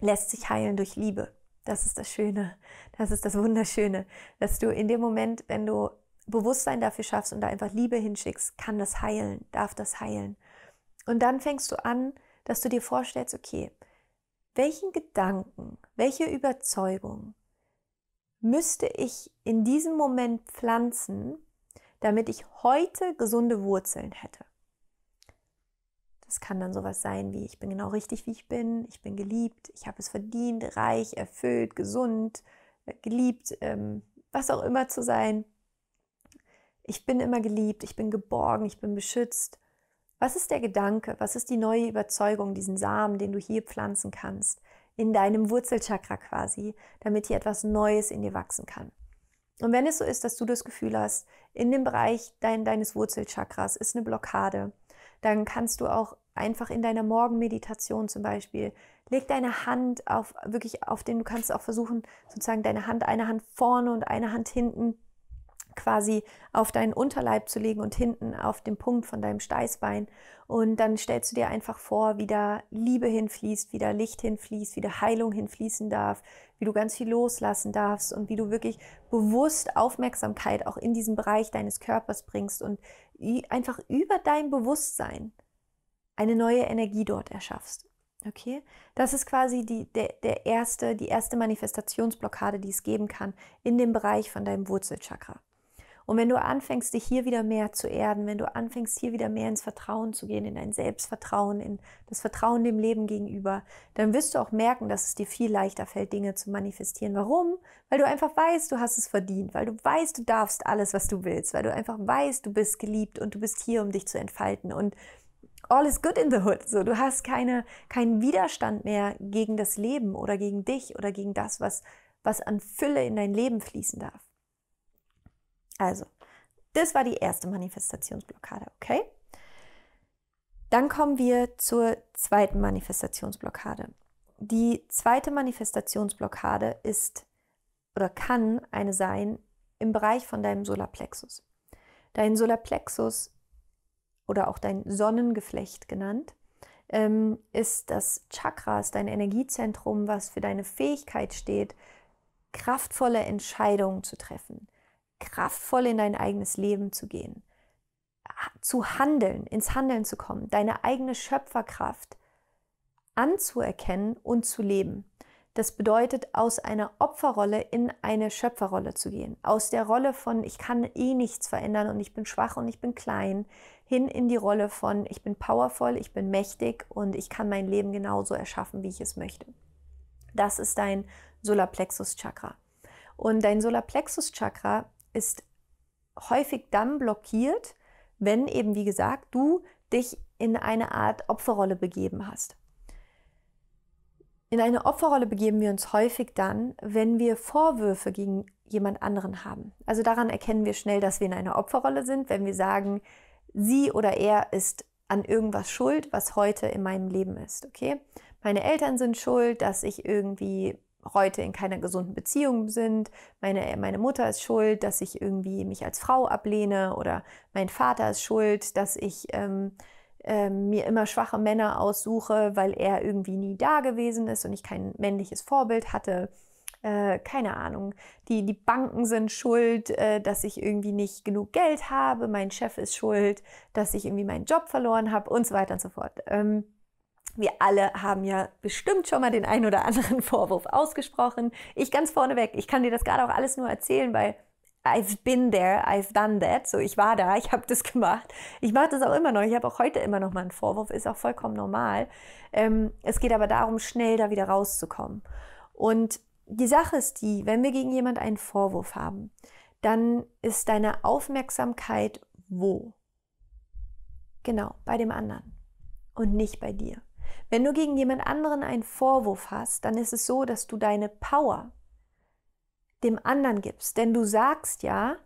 lässt sich heilen durch Liebe. Das ist das Schöne, das ist das Wunderschöne, dass du in dem Moment, wenn du Bewusstsein dafür schaffst und da einfach Liebe hinschickst, kann das heilen, darf das heilen. Und dann fängst du an, dass du dir vorstellst, okay, welchen Gedanken, welche Überzeugung müsste ich in diesem Moment pflanzen, damit ich heute gesunde Wurzeln hätte? Es kann dann sowas sein wie, ich bin genau richtig, wie ich bin, ich bin geliebt, ich habe es verdient, reich, erfüllt, gesund, äh, geliebt, ähm, was auch immer zu sein. Ich bin immer geliebt, ich bin geborgen, ich bin beschützt. Was ist der Gedanke? Was ist die neue Überzeugung, diesen Samen, den du hier pflanzen kannst? In deinem Wurzelchakra quasi, damit hier etwas Neues in dir wachsen kann. Und wenn es so ist, dass du das Gefühl hast, in dem Bereich dein, deines Wurzelchakras ist eine Blockade, dann kannst du auch einfach in deiner Morgenmeditation zum Beispiel, leg deine Hand auf, wirklich auf den, du kannst auch versuchen, sozusagen deine Hand, eine Hand vorne und eine Hand hinten quasi auf deinen Unterleib zu legen und hinten auf den Punkt von deinem Steißbein. Und dann stellst du dir einfach vor, wie da Liebe hinfließt, wie da Licht hinfließt, wie da Heilung hinfließen darf, wie du ganz viel loslassen darfst und wie du wirklich bewusst Aufmerksamkeit auch in diesen Bereich deines Körpers bringst und einfach über dein Bewusstsein eine neue Energie dort erschaffst. Okay? Das ist quasi die, der, der erste, die erste Manifestationsblockade, die es geben kann in dem Bereich von deinem Wurzelchakra. Und wenn du anfängst, dich hier wieder mehr zu erden, wenn du anfängst, hier wieder mehr ins Vertrauen zu gehen, in dein Selbstvertrauen, in das Vertrauen dem Leben gegenüber, dann wirst du auch merken, dass es dir viel leichter fällt, Dinge zu manifestieren. Warum? Weil du einfach weißt, du hast es verdient, weil du weißt, du darfst alles, was du willst, weil du einfach weißt, du bist geliebt und du bist hier, um dich zu entfalten. Und all is good in the hood. So, du hast keine, keinen Widerstand mehr gegen das Leben oder gegen dich oder gegen das, was, was an Fülle in dein Leben fließen darf. Also, das war die erste Manifestationsblockade, okay? Dann kommen wir zur zweiten Manifestationsblockade. Die zweite Manifestationsblockade ist oder kann eine sein im Bereich von deinem Solarplexus. Dein Solarplexus oder auch dein Sonnengeflecht genannt, ähm, ist das Chakra, ist dein Energiezentrum, was für deine Fähigkeit steht, kraftvolle Entscheidungen zu treffen, kraftvoll in dein eigenes Leben zu gehen, zu handeln, ins Handeln zu kommen, deine eigene Schöpferkraft anzuerkennen und zu leben. Das bedeutet, aus einer Opferrolle in eine Schöpferrolle zu gehen. Aus der Rolle von, ich kann eh nichts verändern und ich bin schwach und ich bin klein, hin in die Rolle von, ich bin powerful, ich bin mächtig und ich kann mein Leben genauso erschaffen, wie ich es möchte. Das ist dein Solarplexus-Chakra. Und dein Solarplexus-Chakra ist häufig dann blockiert, wenn eben, wie gesagt, du dich in eine Art Opferrolle begeben hast. In eine Opferrolle begeben wir uns häufig dann, wenn wir Vorwürfe gegen jemand anderen haben. Also daran erkennen wir schnell, dass wir in einer Opferrolle sind, wenn wir sagen, sie oder er ist an irgendwas schuld, was heute in meinem Leben ist. Okay? Meine Eltern sind schuld, dass ich irgendwie heute in keiner gesunden Beziehung sind. Meine, meine Mutter ist schuld, dass ich irgendwie mich als Frau ablehne oder mein Vater ist schuld, dass ich ähm, ähm, mir immer schwache Männer aussuche, weil er irgendwie nie da gewesen ist und ich kein männliches Vorbild hatte. Äh, keine Ahnung. Die, die Banken sind schuld, äh, dass ich irgendwie nicht genug Geld habe. Mein Chef ist schuld, dass ich irgendwie meinen Job verloren habe und so weiter und so fort. Ähm, wir alle haben ja bestimmt schon mal den einen oder anderen (laughs) Vorwurf ausgesprochen. Ich ganz vorneweg, ich kann dir das gerade auch alles nur erzählen, weil I've been there, I've done that. So, ich war da, (laughs) ich habe das gemacht. Ich mache das auch immer noch. Ich habe auch heute immer noch mal einen Vorwurf, ist auch vollkommen normal. Ähm, es geht aber darum, schnell da wieder rauszukommen. Und die Sache ist die, wenn wir gegen jemanden einen Vorwurf haben, dann ist deine Aufmerksamkeit wo? Genau, bei dem anderen und nicht bei dir. Wenn du gegen jemand anderen einen Vorwurf hast, dann ist es so, dass du deine Power dem anderen gibst. Denn du sagst ja,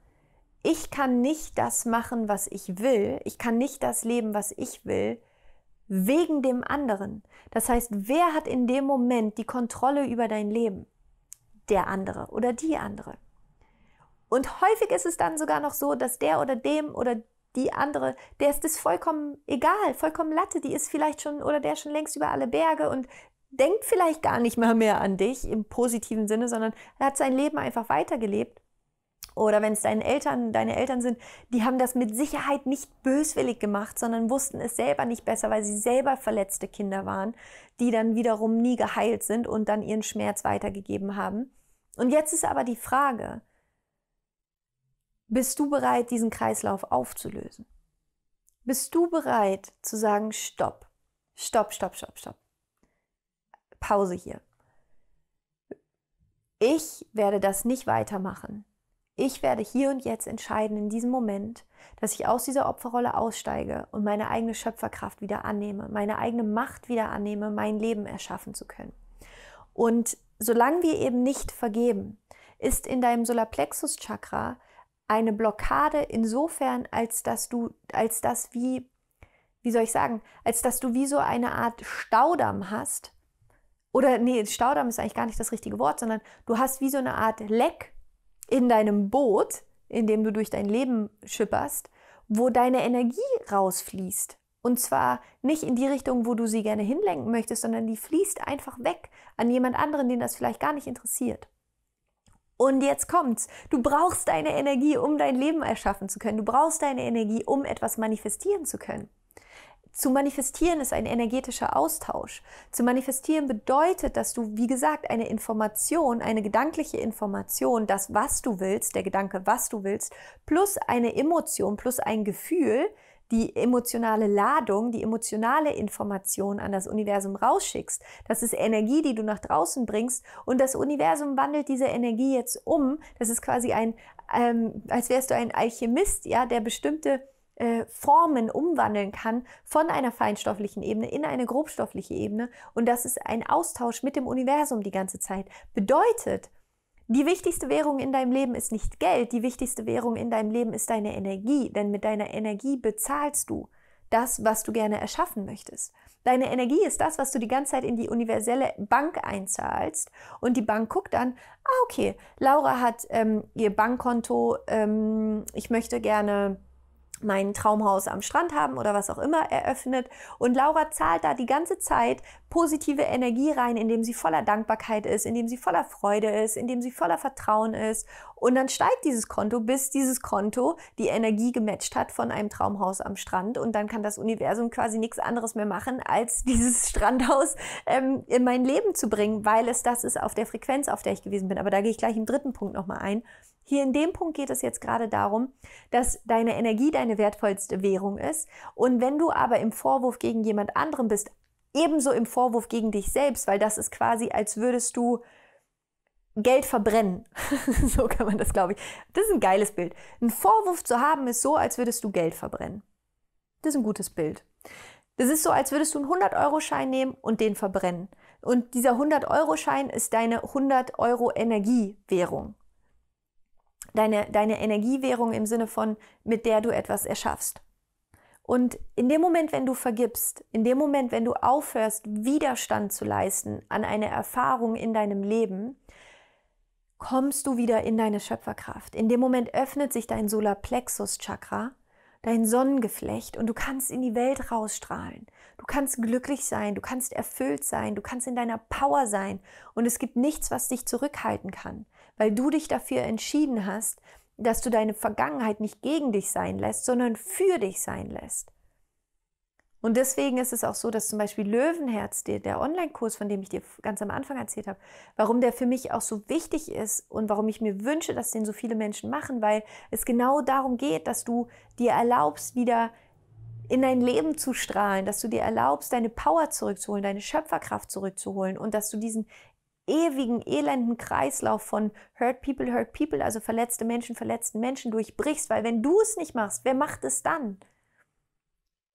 ich kann nicht das machen, was ich will, ich kann nicht das leben, was ich will, wegen dem anderen. Das heißt, wer hat in dem Moment die Kontrolle über dein Leben? Der andere oder die andere. Und häufig ist es dann sogar noch so, dass der oder dem oder die andere, der ist das vollkommen egal, vollkommen Latte, die ist vielleicht schon oder der schon längst über alle Berge und denkt vielleicht gar nicht mehr mehr an dich im positiven Sinne, sondern er hat sein Leben einfach weitergelebt. Oder wenn es deine Eltern, deine Eltern sind, die haben das mit Sicherheit nicht böswillig gemacht, sondern wussten es selber nicht besser, weil sie selber verletzte Kinder waren, die dann wiederum nie geheilt sind und dann ihren Schmerz weitergegeben haben. Und jetzt ist aber die Frage, bist du bereit, diesen Kreislauf aufzulösen? Bist du bereit zu sagen, stopp, stopp, stopp, stopp, stopp. Pause hier. Ich werde das nicht weitermachen. Ich werde hier und jetzt entscheiden, in diesem Moment, dass ich aus dieser Opferrolle aussteige und meine eigene Schöpferkraft wieder annehme, meine eigene Macht wieder annehme, mein Leben erschaffen zu können. Und solange wir eben nicht vergeben, ist in deinem Solarplexus-Chakra eine Blockade insofern, als dass du, als das wie, wie soll ich sagen, als dass du wie so eine Art Staudamm hast. Oder nee, Staudamm ist eigentlich gar nicht das richtige Wort, sondern du hast wie so eine Art Leck in deinem Boot, in dem du durch dein Leben schipperst, wo deine Energie rausfließt. Und zwar nicht in die Richtung, wo du sie gerne hinlenken möchtest, sondern die fließt einfach weg an jemand anderen, den das vielleicht gar nicht interessiert. Und jetzt kommt's. Du brauchst deine Energie, um dein Leben erschaffen zu können. Du brauchst deine Energie, um etwas manifestieren zu können. Zu manifestieren ist ein energetischer Austausch. Zu manifestieren bedeutet, dass du, wie gesagt, eine Information, eine gedankliche Information, das, was du willst, der Gedanke, was du willst, plus eine Emotion, plus ein Gefühl, die emotionale Ladung, die emotionale Information an das Universum rausschickst. Das ist Energie, die du nach draußen bringst und das Universum wandelt diese Energie jetzt um. Das ist quasi ein, ähm, als wärst du ein Alchemist, ja, der bestimmte äh, Formen umwandeln kann von einer feinstofflichen Ebene in eine grobstoffliche Ebene. Und das ist ein Austausch mit dem Universum die ganze Zeit. Bedeutet, die wichtigste Währung in deinem Leben ist nicht Geld, die wichtigste Währung in deinem Leben ist deine Energie, denn mit deiner Energie bezahlst du das, was du gerne erschaffen möchtest. Deine Energie ist das, was du die ganze Zeit in die universelle Bank einzahlst und die Bank guckt dann, ah okay, Laura hat ähm, ihr Bankkonto, ähm, ich möchte gerne mein Traumhaus am Strand haben oder was auch immer eröffnet. Und Laura zahlt da die ganze Zeit positive Energie rein, indem sie voller Dankbarkeit ist, indem sie voller Freude ist, indem sie voller Vertrauen ist. Und dann steigt dieses Konto, bis dieses Konto die Energie gematcht hat von einem Traumhaus am Strand. Und dann kann das Universum quasi nichts anderes mehr machen, als (laughs) dieses Strandhaus ähm, in mein Leben zu bringen, weil es das ist auf der Frequenz, auf der ich gewesen bin. Aber da gehe ich gleich im dritten Punkt nochmal ein. Hier in dem Punkt geht es jetzt gerade darum, dass deine Energie deine wertvollste Währung ist. Und wenn du aber im Vorwurf gegen jemand anderen bist, ebenso im Vorwurf gegen dich selbst, weil das ist quasi, als würdest du Geld verbrennen. (laughs) so kann man das, glaube ich. Das ist ein geiles Bild. Ein Vorwurf zu haben ist so, als würdest du Geld verbrennen. Das ist ein gutes Bild. Das ist so, als würdest du einen 100-Euro-Schein nehmen und den verbrennen. Und dieser 100-Euro-Schein ist deine 100-Euro-Energiewährung deine, deine Energiewährung im Sinne von, mit der du etwas erschaffst. Und in dem Moment, wenn du vergibst, in dem Moment, wenn du aufhörst, Widerstand zu leisten an eine Erfahrung in deinem Leben, kommst du wieder in deine Schöpferkraft. In dem Moment öffnet sich dein Solarplexus-Chakra, dein Sonnengeflecht und du kannst in die Welt rausstrahlen. Du kannst glücklich sein, du kannst erfüllt sein, du kannst in deiner Power sein und es gibt nichts, was dich zurückhalten kann weil du dich dafür entschieden hast, dass du deine Vergangenheit nicht gegen dich sein lässt, sondern für dich sein lässt. Und deswegen ist es auch so, dass zum Beispiel Löwenherz, der, Online-Kurs, von dem ich dir ganz am Anfang erzählt habe, warum der für mich auch so wichtig ist und warum ich mir wünsche, dass den so viele Menschen machen, weil es genau darum geht, dass du dir erlaubst, wieder in dein Leben zu strahlen, dass du dir erlaubst, deine Power zurückzuholen, deine Schöpferkraft zurückzuholen und dass du diesen ewigen, elenden Kreislauf von Hurt People, Hurt People, also verletzte Menschen, verletzten Menschen durchbrichst, weil wenn du es nicht machst, wer macht es dann?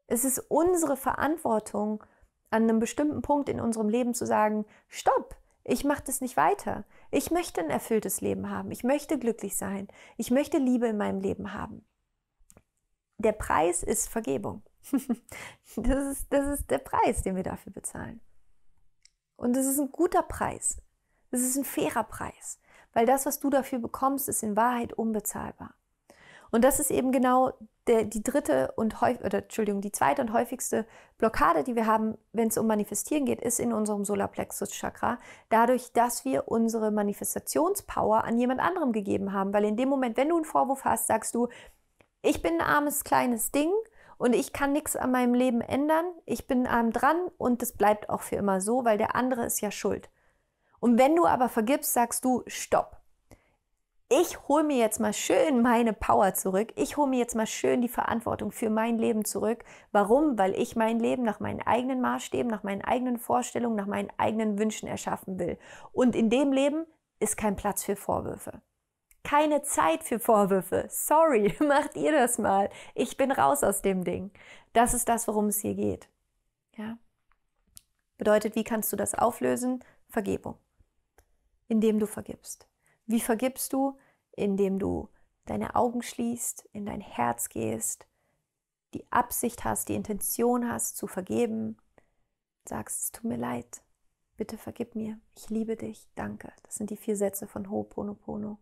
Es ist unsere Verantwortung, an einem bestimmten Punkt in unserem Leben zu sagen, stopp, ich mache das nicht weiter. Ich möchte ein erfülltes Leben haben. Ich möchte glücklich sein. Ich möchte Liebe in meinem Leben haben. Der Preis ist Vergebung. (laughs) das, ist, das ist der Preis, den wir dafür bezahlen. Und es ist ein guter Preis. Das ist ein fairer Preis, weil das, was du dafür bekommst, ist in Wahrheit unbezahlbar. Und das ist eben genau der, die dritte und häufig, oder Entschuldigung, die zweite und häufigste Blockade, die wir haben, wenn es um Manifestieren geht, ist in unserem Solarplexus-Chakra. Dadurch, dass wir unsere Manifestationspower an jemand anderem gegeben haben. Weil in dem Moment, wenn du einen Vorwurf hast, sagst du, ich bin ein armes kleines Ding und ich kann nichts an meinem Leben ändern. Ich bin arm dran und das bleibt auch für immer so, weil der andere ist ja schuld. Und wenn du aber vergibst, sagst du, stopp. Ich hole mir jetzt mal schön meine Power zurück. Ich hole mir jetzt mal schön die Verantwortung für mein Leben zurück. Warum? Weil ich mein Leben nach meinen eigenen Maßstäben, nach meinen eigenen Vorstellungen, nach meinen eigenen Wünschen erschaffen will. Und in dem Leben ist kein Platz für Vorwürfe keine Zeit für Vorwürfe. Sorry, (laughs) macht ihr das mal. Ich bin raus aus dem Ding. Das ist das, worum es hier geht. Ja? Bedeutet, wie kannst du das auflösen? Vergebung indem du vergibst. Wie vergibst du? Indem du deine Augen schließt, in dein Herz gehst, die Absicht hast, die Intention hast zu vergeben, sagst, es tut mir leid, bitte vergib mir, ich liebe dich, danke. Das sind die vier Sätze von Ho'oponopono.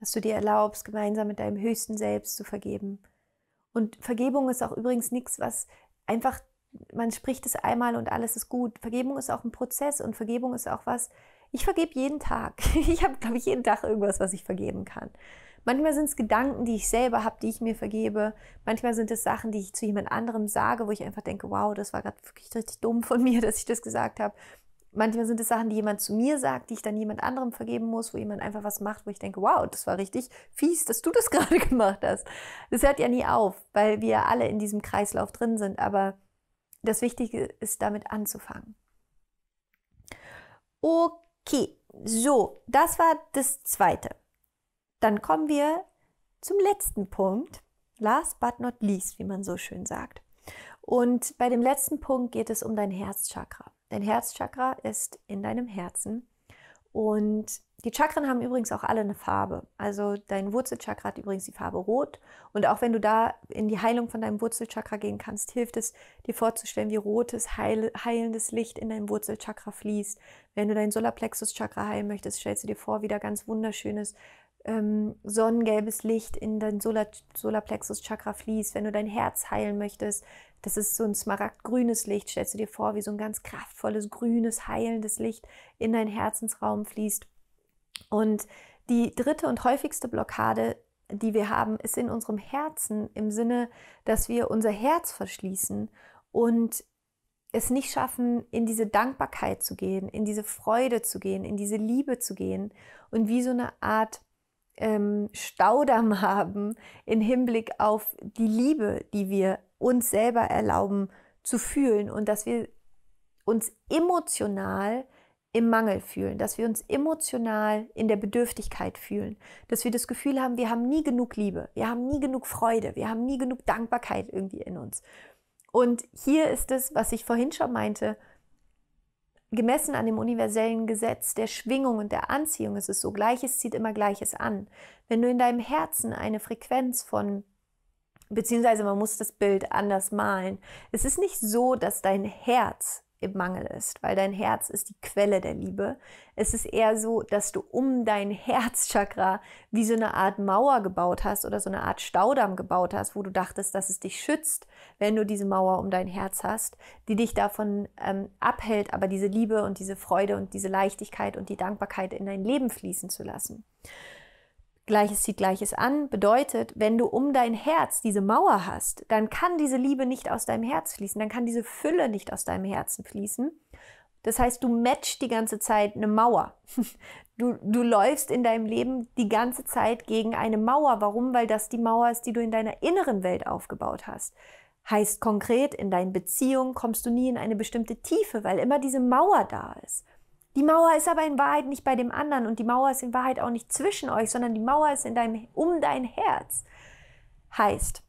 Dass du dir erlaubst, gemeinsam mit deinem höchsten Selbst zu vergeben. Und Vergebung ist auch übrigens nichts, was einfach, man spricht es einmal und alles ist gut. Vergebung ist auch ein Prozess und Vergebung ist auch was, ich vergebe jeden Tag. (laughs) Ich habe, glaube ich, jeden Tag irgendwas, was ich vergeben kann. Manchmal sind es Gedanken, die ich selber habe, die ich mir vergebe. Manchmal sind es Sachen, die ich zu jemand anderem sage, wo ich einfach denke, wow, das war gerade wirklich richtig dumm von mir, (laughs) dass ich das gesagt habe. Manchmal sind es Sachen, die jemand zu mir sagt, die ich dann jemand anderem vergeben muss, wo jemand einfach was macht, wo ich denke, wow, das war richtig fies, dass du das (laughs) gerade gemacht hast. Das hört ja nie auf, weil wir alle in diesem Kreislauf drin sind. Aber das Wichtige ist, damit anzufangen. Okay Okay, So, das war das zweite. Dann kommen wir zum letzten Punkt. Last but not least, wie man so schön sagt. Und bei dem letzten Punkt geht es um dein Herzchakra. Dein Herzchakra ist in deinem Herzen und die Chakren haben übrigens auch alle eine Farbe. Also dein Wurzelchakra hat übrigens die Farbe rot. Und auch wenn du da in die Heilung von deinem Wurzelchakra gehen kannst, hilft es dir vorzustellen, wie rotes, heil heilendes Licht in dein Wurzelchakra fließt. Wenn du dein Solarplexuschakra heilen möchtest, stellst du dir vor, wie da ganz wunderschönes ähm, sonnengelbes Licht in dein Solar solarplexus fließt. Wenn du dein Herz heilen möchtest, das ist so ein smaragdgrünes Licht. Stellst du dir vor, wie so ein ganz kraftvolles, grünes, heilendes Licht in dein Herzensraum fließt. Und die dritte und häufigste Blockade, die wir haben, ist in unserem Herzen im Sinne, dass wir unser Herz verschließen und es nicht schaffen, in diese Dankbarkeit zu gehen, in diese Freude zu gehen, in diese Liebe zu gehen und wie so eine Art ähm, Staudamm (laughs) haben im Hinblick auf die Liebe, die wir uns selber erlauben zu fühlen und dass wir uns emotional im Mangel fühlen, dass wir uns emotional in der Bedürftigkeit fühlen, dass wir das Gefühl haben, wir haben nie genug Liebe, wir haben nie genug Freude, wir haben nie genug Dankbarkeit irgendwie in uns. Und hier ist es, was ich vorhin schon meinte, gemessen an dem universellen Gesetz der Schwingung und der Anziehung ist es so, Gleiches zieht immer Gleiches an. Wenn du in deinem Herzen eine Frequenz von beziehungsweise man muss das Bild anders malen. Es ist nicht so, dass dein Herz im Mangel ist, weil dein Herz ist die Quelle der Liebe. Es ist eher so, dass du um dein Herzchakra wie so eine Art Mauer gebaut hast oder so eine Art Staudamm gebaut hast, wo du dachtest, dass es dich schützt, wenn du diese Mauer um dein Herz hast, die dich davon ähm, abhält, aber diese Liebe und diese Freude und diese Leichtigkeit und die Dankbarkeit in dein Leben fließen zu lassen. Gleiches zieht Gleiches an bedeutet, wenn du um dein Herz diese Mauer hast, dann kann diese Liebe nicht aus deinem Herz fließen, dann kann diese Fülle nicht aus deinem Herzen fließen. Das heißt, du matchst die ganze Zeit eine Mauer. (laughs) Du, du läufst in deinem Leben die ganze Zeit gegen eine Mauer. Warum? Weil das die Mauer ist, die du in deiner inneren Welt aufgebaut hast. Heißt konkret, in deinen Beziehungen kommst du nie in eine bestimmte Tiefe, weil immer diese Mauer da ist. Die Mauer ist aber in Wahrheit nicht bei dem anderen und die Mauer ist in Wahrheit auch nicht zwischen euch, sondern die Mauer ist in deinem, um dein Herz. Heißt,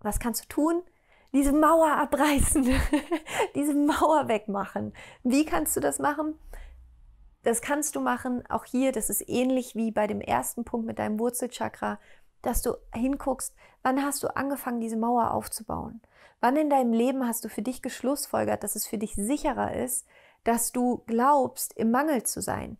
was kannst du tun? Diese Mauer abreißen, (laughs) diese Mauer wegmachen. Wie kannst du das machen? Das kannst du machen, auch hier, das ist ähnlich wie bei dem ersten Punkt mit deinem Wurzelchakra, dass du hinguckst, wann hast du angefangen, diese Mauer aufzubauen? Wann in deinem Leben hast du für dich geschlussfolgert, dass es für dich sicherer ist, dass du glaubst, im Mangel zu sein,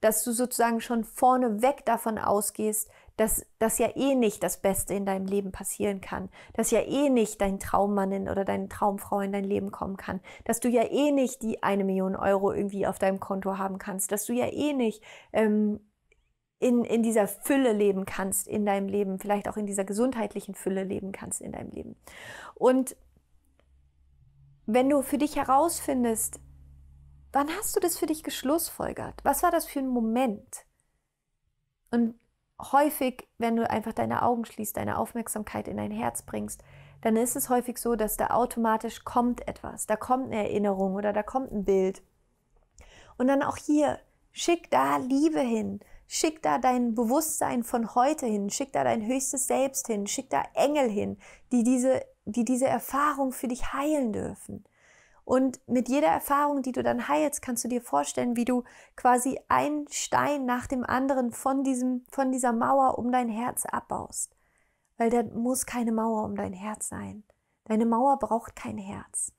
dass du sozusagen schon vorneweg davon ausgehst, dass das ja eh nicht das Beste in deinem Leben passieren kann, dass ja eh nicht dein Traummann oder deine Traumfrau in dein Leben kommen kann, dass du ja eh nicht die eine Million Euro irgendwie auf deinem Konto haben kannst, dass du ja eh nicht ähm, in, in dieser Fülle leben kannst in deinem Leben, vielleicht auch in dieser gesundheitlichen Fülle leben kannst in deinem Leben. Und wenn du für dich herausfindest, Wann hast du das für dich geschlussfolgert? Was war das für ein Moment? Und häufig, wenn du einfach deine Augen schließt, deine Aufmerksamkeit in dein Herz bringst, dann ist es häufig so, dass da automatisch kommt etwas, da kommt eine Erinnerung oder da kommt ein Bild. Und dann auch hier, schick da Liebe hin, schick da dein Bewusstsein von heute hin, schick da dein höchstes Selbst hin, schick da Engel hin, die diese, die diese Erfahrung für dich heilen dürfen. Und mit jeder Erfahrung, die du dann heilst, kannst du dir vorstellen, wie du quasi einen Stein nach dem anderen von, diesem, von dieser Mauer um dein Herz abbaust. Weil da muss keine Mauer um dein Herz sein. Deine Mauer braucht kein Herz.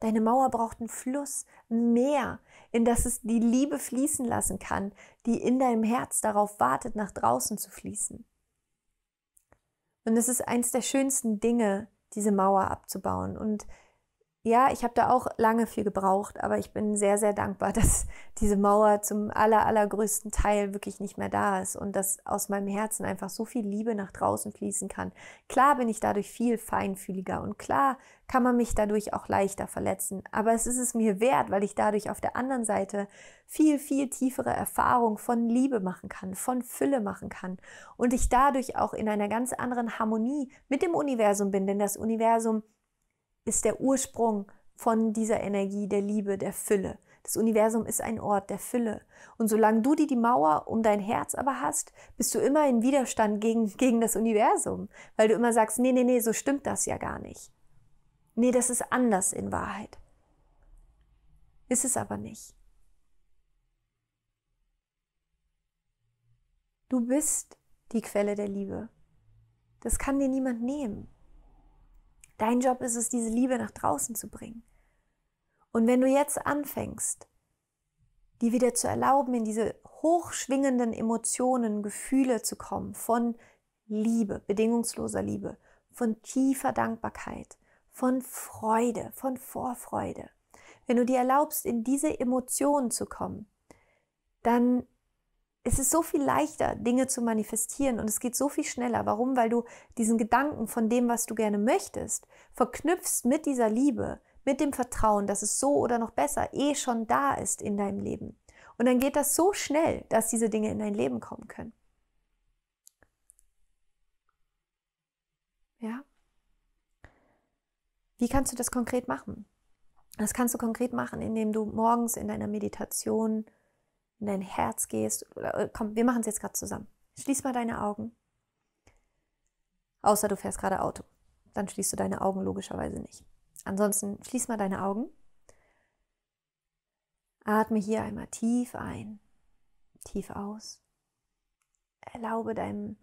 Deine Mauer braucht einen Fluss, ein Meer, in das es die Liebe fließen lassen kann, die in deinem Herz darauf wartet, nach draußen zu fließen. Und es ist eins der schönsten Dinge, diese Mauer abzubauen. Und ja, ich habe da auch lange viel gebraucht, aber ich bin sehr, sehr dankbar, (laughs) dass diese Mauer zum aller, allergrößten Teil wirklich nicht mehr da ist und dass aus meinem Herzen einfach so viel Liebe nach draußen fließen kann. Klar bin ich dadurch viel feinfühliger und klar kann man mich dadurch auch leichter verletzen, aber es ist es mir wert, weil ich dadurch auf der anderen Seite viel, viel tiefere Erfahrung von Liebe machen kann, von Fülle machen kann und ich dadurch auch in einer ganz anderen Harmonie mit dem Universum bin, denn das Universum ist der Ursprung von dieser Energie der Liebe, der Fülle. Das Universum ist ein Ort der Fülle. Und solange du dir die Mauer um dein Herz aber hast, bist du immer in Widerstand gegen, gegen das Universum, weil du immer sagst, nee, nee, nee, so stimmt das ja gar nicht. Nee, das ist anders in Wahrheit. Ist es aber nicht. Du bist die Quelle der Liebe. Das kann dir niemand nehmen. Dein Job ist es, diese Liebe nach draußen zu bringen. Und wenn du jetzt anfängst, die wieder zu erlauben, in diese hochschwingenden Emotionen, Gefühle zu kommen, von Liebe, bedingungsloser Liebe, von tiefer Dankbarkeit, von Freude, von Vorfreude. Wenn du dir erlaubst, in diese Emotionen zu kommen, dann es ist so viel leichter, Dinge zu manifestieren und es geht so viel schneller. Warum? Weil du diesen Gedanken von dem, was du gerne möchtest, verknüpfst mit dieser Liebe, mit dem Vertrauen, dass es so oder noch besser eh schon da ist in deinem Leben. Und dann geht das so schnell, dass diese Dinge in dein Leben kommen können. Ja? Wie kannst du das konkret machen? Das kannst du konkret machen, indem du morgens in deiner Meditation in dein Herz gehst. Äh, komm, wir machen es jetzt gerade zusammen. Schließ mal deine Augen. Außer du fährst gerade Auto. Dann schließt du deine Augen logischerweise nicht. Ansonsten schließ mal deine Augen. Atme hier einmal tief ein, tief aus. Erlaube deinem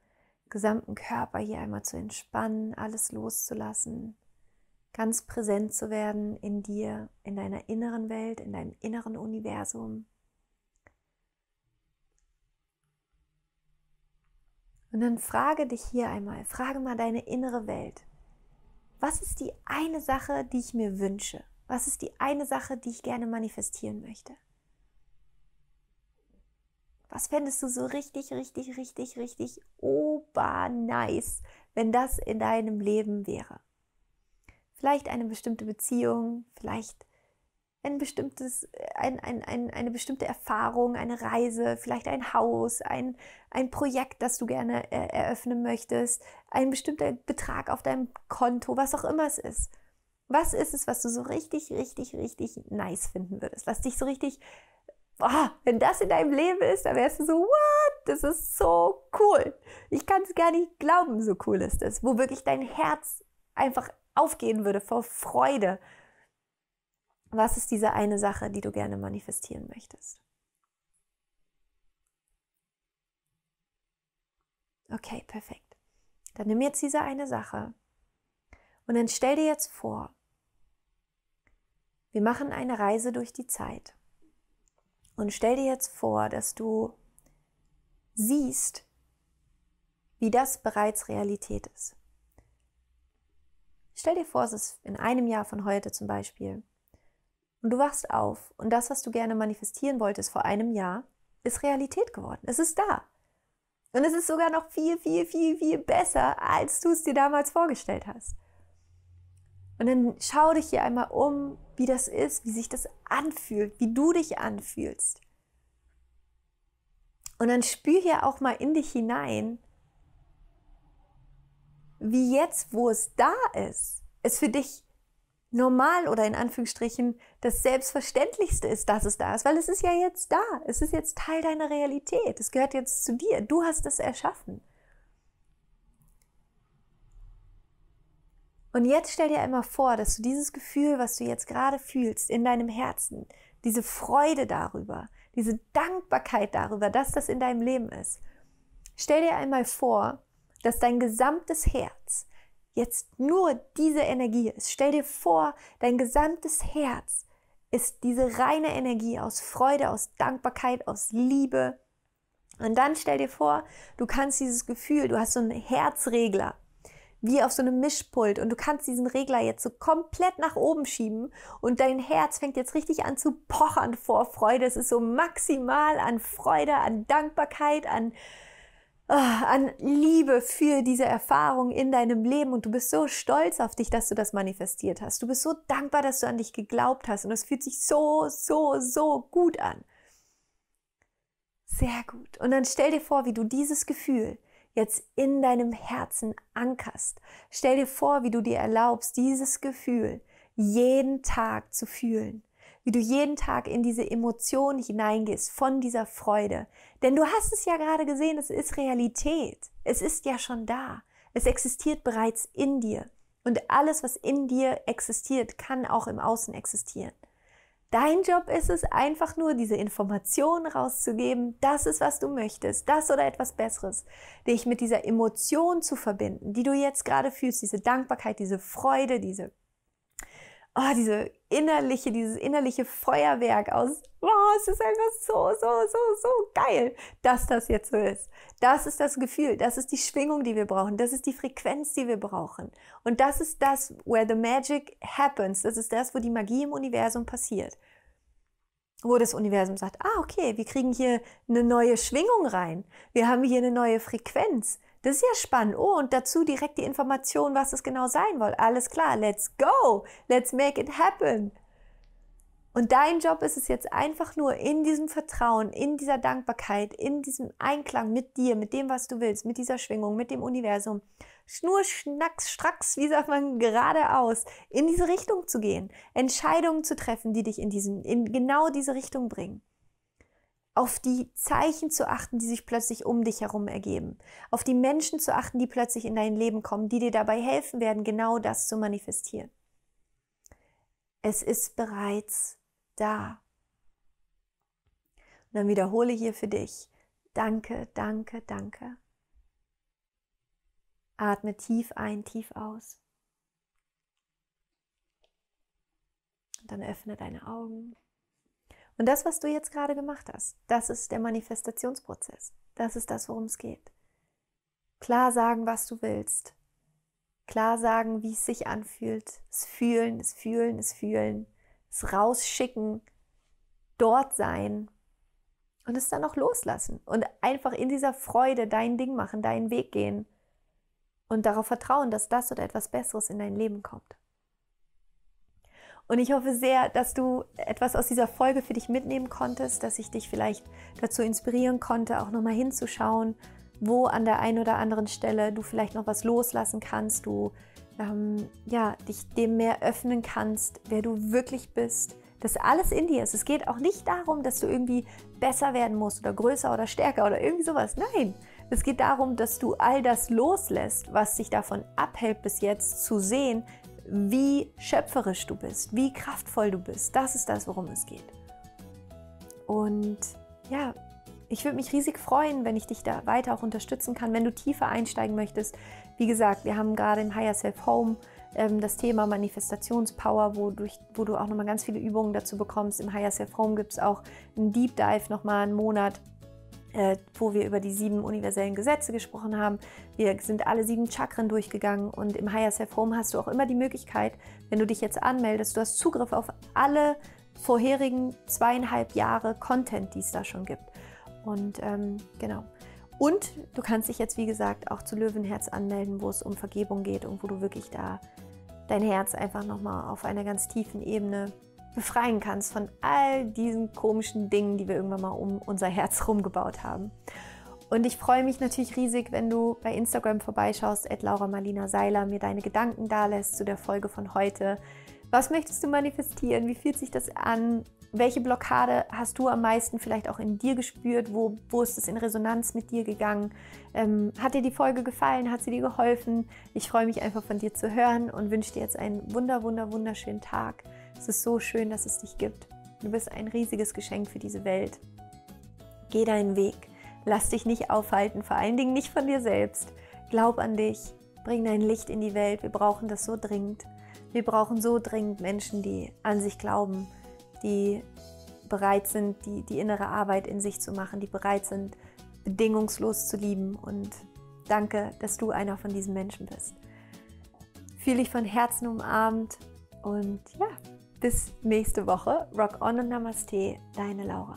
gesamten Körper hier einmal zu entspannen, alles loszulassen, ganz präsent zu werden in dir, in deiner inneren Welt, in deinem inneren Universum. Und dann frage dich hier einmal, frage mal deine innere Welt. Was ist die eine Sache, die ich mir wünsche? Was ist die eine Sache, die ich gerne manifestieren möchte? Was fändest du so richtig, richtig, richtig, richtig ober nice, wenn das in deinem Leben wäre? Vielleicht eine bestimmte Beziehung, vielleicht ein bestimmtes, ein, ein, ein, eine bestimmte Erfahrung, eine Reise, vielleicht ein Haus, ein, ein Projekt, das du gerne er eröffnen möchtest, ein bestimmter Betrag auf deinem Konto, was auch immer es ist. Was ist es, was du so richtig, richtig, richtig nice finden würdest? Was dich so richtig, oh, wenn das in deinem Leben ist, dann wärst du so, what? Das ist so cool. Ich kann es gar nicht glauben, so cool ist es. Wo wirklich dein Herz einfach aufgehen würde vor Freude was ist diese eine Sache, die du gerne manifestieren möchtest? Okay, perfekt. Dann nimm jetzt diese eine Sache und dann stell dir jetzt vor, wir machen eine Reise durch die Zeit. Und stell dir jetzt vor, dass du siehst, wie das bereits Realität ist. Stell dir vor, es ist in einem Jahr von heute zum Beispiel. Und du wachst auf und das, was du gerne manifestieren wolltest vor einem Jahr, ist Realität geworden. Es ist da. Und es ist sogar noch viel, viel, viel, viel besser, als du es dir damals vorgestellt hast. Und dann schau dich hier einmal um, wie das ist, wie sich das anfühlt, wie du dich anfühlst. Und dann spür hier auch mal in dich hinein, wie jetzt, wo es da ist, es für dich normal oder in Anführungsstrichen das Selbstverständlichste ist, dass es da ist, weil es ist ja jetzt da. Es ist jetzt Teil deiner Realität. Es gehört jetzt zu dir. Du hast es erschaffen. Und jetzt stell dir einmal vor, dass du dieses Gefühl, was du jetzt gerade fühlst in deinem Herzen, diese Freude darüber, diese Dankbarkeit darüber, dass das in deinem Leben ist. Stell dir einmal vor, dass dein gesamtes Herz jetzt nur diese Energie ist. Stell dir vor, dein gesamtes Herz ist diese reine Energie aus Freude, aus Dankbarkeit, aus Liebe. Und dann stell dir vor, du kannst dieses Gefühl, du hast so einen Herzregler, wie auf so einem Mischpult und du kannst diesen Regler jetzt so komplett nach oben schieben und dein Herz fängt jetzt richtig an zu pochern vor Freude. Es ist so maximal an Freude, an Dankbarkeit, an Ah, an Liebe für diese Erfahrung in deinem Leben und du bist so stolz auf dich, dass du das manifestiert hast. Du bist so dankbar, dass du an dich geglaubt hast und es fühlt sich so, so, so gut an. Sehr gut. Und dann stell dir vor, wie du dieses Gefühl jetzt in deinem Herzen ankerst. Stell dir vor, wie du dir erlaubst, dieses Gefühl jeden Tag zu fühlen wie du jeden Tag in diese Emotion hineingehst von dieser Freude. Denn du hast es ja gerade gesehen, es ist Realität. Es ist ja schon da. Es existiert bereits in dir. Und alles, was in dir existiert, kann auch im Außen existieren. Dein Job ist es einfach nur, diese Informationen rauszugeben. Das ist, was du möchtest. Das oder etwas Besseres. Dich mit dieser Emotion zu verbinden, die du jetzt gerade fühlst. Diese Dankbarkeit, diese Freude, diese oh, diese innerliche, dieses innerliche Feuerwerk aus, wow, es ist einfach so, so, so, so geil, dass das jetzt so ist. Das ist das Gefühl, das ist die Schwingung, die wir brauchen, das ist die Frequenz, die wir brauchen. Und das ist das, where the magic happens, das ist das, wo die Magie im Universum passiert. Wo das Universum sagt, ah, okay, wir kriegen hier eine neue Schwingung rein, wir haben hier eine neue Frequenz, das ist ja spannend. Oh, und dazu direkt die Information, was es genau sein soll. Alles klar, let's go. Let's make it happen. Und dein Job ist es jetzt einfach nur in diesem Vertrauen, in dieser Dankbarkeit, in diesem Einklang mit dir, mit dem, was du willst, mit dieser Schwingung, mit dem Universum, schnur, schnacks, stracks, wie sagt man, geradeaus, in diese Richtung zu gehen, Entscheidungen zu treffen, die dich in, diesen, in genau diese Richtung bringen auf die Zeichen zu achten, die sich plötzlich um dich herum ergeben, auf die Menschen zu achten, die plötzlich in dein Leben kommen, die dir dabei helfen werden, genau das zu manifestieren. Es ist bereits da. Und dann wiederhole hier für dich, danke, danke, danke. Atme tief ein, tief aus. Und dann öffne deine Augen. Und das, was du jetzt gerade gemacht hast, das ist der Manifestationsprozess. Das ist das, worum es geht. Klar sagen, was du willst. Klar sagen, wie es sich anfühlt. Es fühlen, es fühlen, es fühlen. Es rausschicken. Dort sein. Und es dann auch loslassen. Und einfach in dieser Freude dein Ding machen, deinen Weg gehen. Und darauf vertrauen, dass das oder etwas Besseres in dein Leben kommt. Und ich hoffe sehr, dass du etwas aus dieser Folge für dich mitnehmen konntest, dass ich dich vielleicht dazu inspirieren konnte, auch nochmal hinzuschauen, wo an der einen oder anderen Stelle du vielleicht noch was loslassen kannst, du ähm, ja, dich dem mehr öffnen kannst, wer du wirklich bist. dass alles in dir ist. Es geht auch nicht darum, dass du irgendwie besser werden musst oder größer oder stärker oder irgendwie sowas. Nein, es geht darum, dass du all das loslässt, was dich davon abhält, bis jetzt zu sehen, wie schöpferisch du bist, wie kraftvoll du bist. Das ist das, worum es geht. Und ja, ich würde mich riesig freuen, wenn ich dich da weiter auch unterstützen kann, wenn du tiefer einsteigen möchtest. Wie gesagt, wir haben gerade im Higher Self Home ähm, das Thema Manifestationspower, wo, durch, wo du auch nochmal ganz viele Übungen dazu bekommst. Im Higher Self Home gibt es auch einen Deep Dive nochmal einen Monat äh, wo wir über die sieben universellen Gesetze gesprochen haben. Wir sind alle sieben Chakren durchgegangen und im Higher Self Home hast du auch immer die Möglichkeit, wenn du dich jetzt anmeldest, du hast Zugriff auf alle vorherigen zweieinhalb Jahre Content, die es da schon gibt. Und ähm, genau. Und du kannst dich jetzt, wie gesagt, auch zu Löwenherz anmelden, wo es um Vergebung geht und wo du wirklich da dein Herz einfach nochmal auf einer ganz tiefen Ebene befreien kannst von all diesen komischen Dingen, die wir irgendwann mal um unser Herz rumgebaut haben. Und ich freue mich natürlich riesig, wenn du bei Instagram vorbeischaust, at Laura Marlina Seiler, mir deine Gedanken dalässt zu der Folge von heute. Was möchtest du manifestieren? Wie fühlt sich das an? Welche Blockade hast du am meisten vielleicht auch in dir gespürt? Wo, wo ist es in Resonanz mit dir gegangen? Ähm, hat dir die Folge gefallen? Hat sie dir geholfen? Ich freue mich einfach von dir zu hören und wünsche dir jetzt einen wunder, wunder, wunderschönen Tag. Es ist so schön, dass es dich gibt. Du bist ein riesiges Geschenk für diese Welt. Geh deinen Weg. Lass dich nicht aufhalten, vor allen Dingen nicht von dir selbst. Glaub an dich. Bring dein Licht in die Welt. Wir brauchen das so dringend. Wir brauchen so dringend Menschen, die an sich glauben, die bereit sind, die, die innere Arbeit in sich zu machen, die bereit sind, bedingungslos zu lieben. Und danke, dass du einer von diesen Menschen bist. Fühle dich von Herzen umarmt und ja, bis nächste Woche. Rock on und Namaste, deine Laura.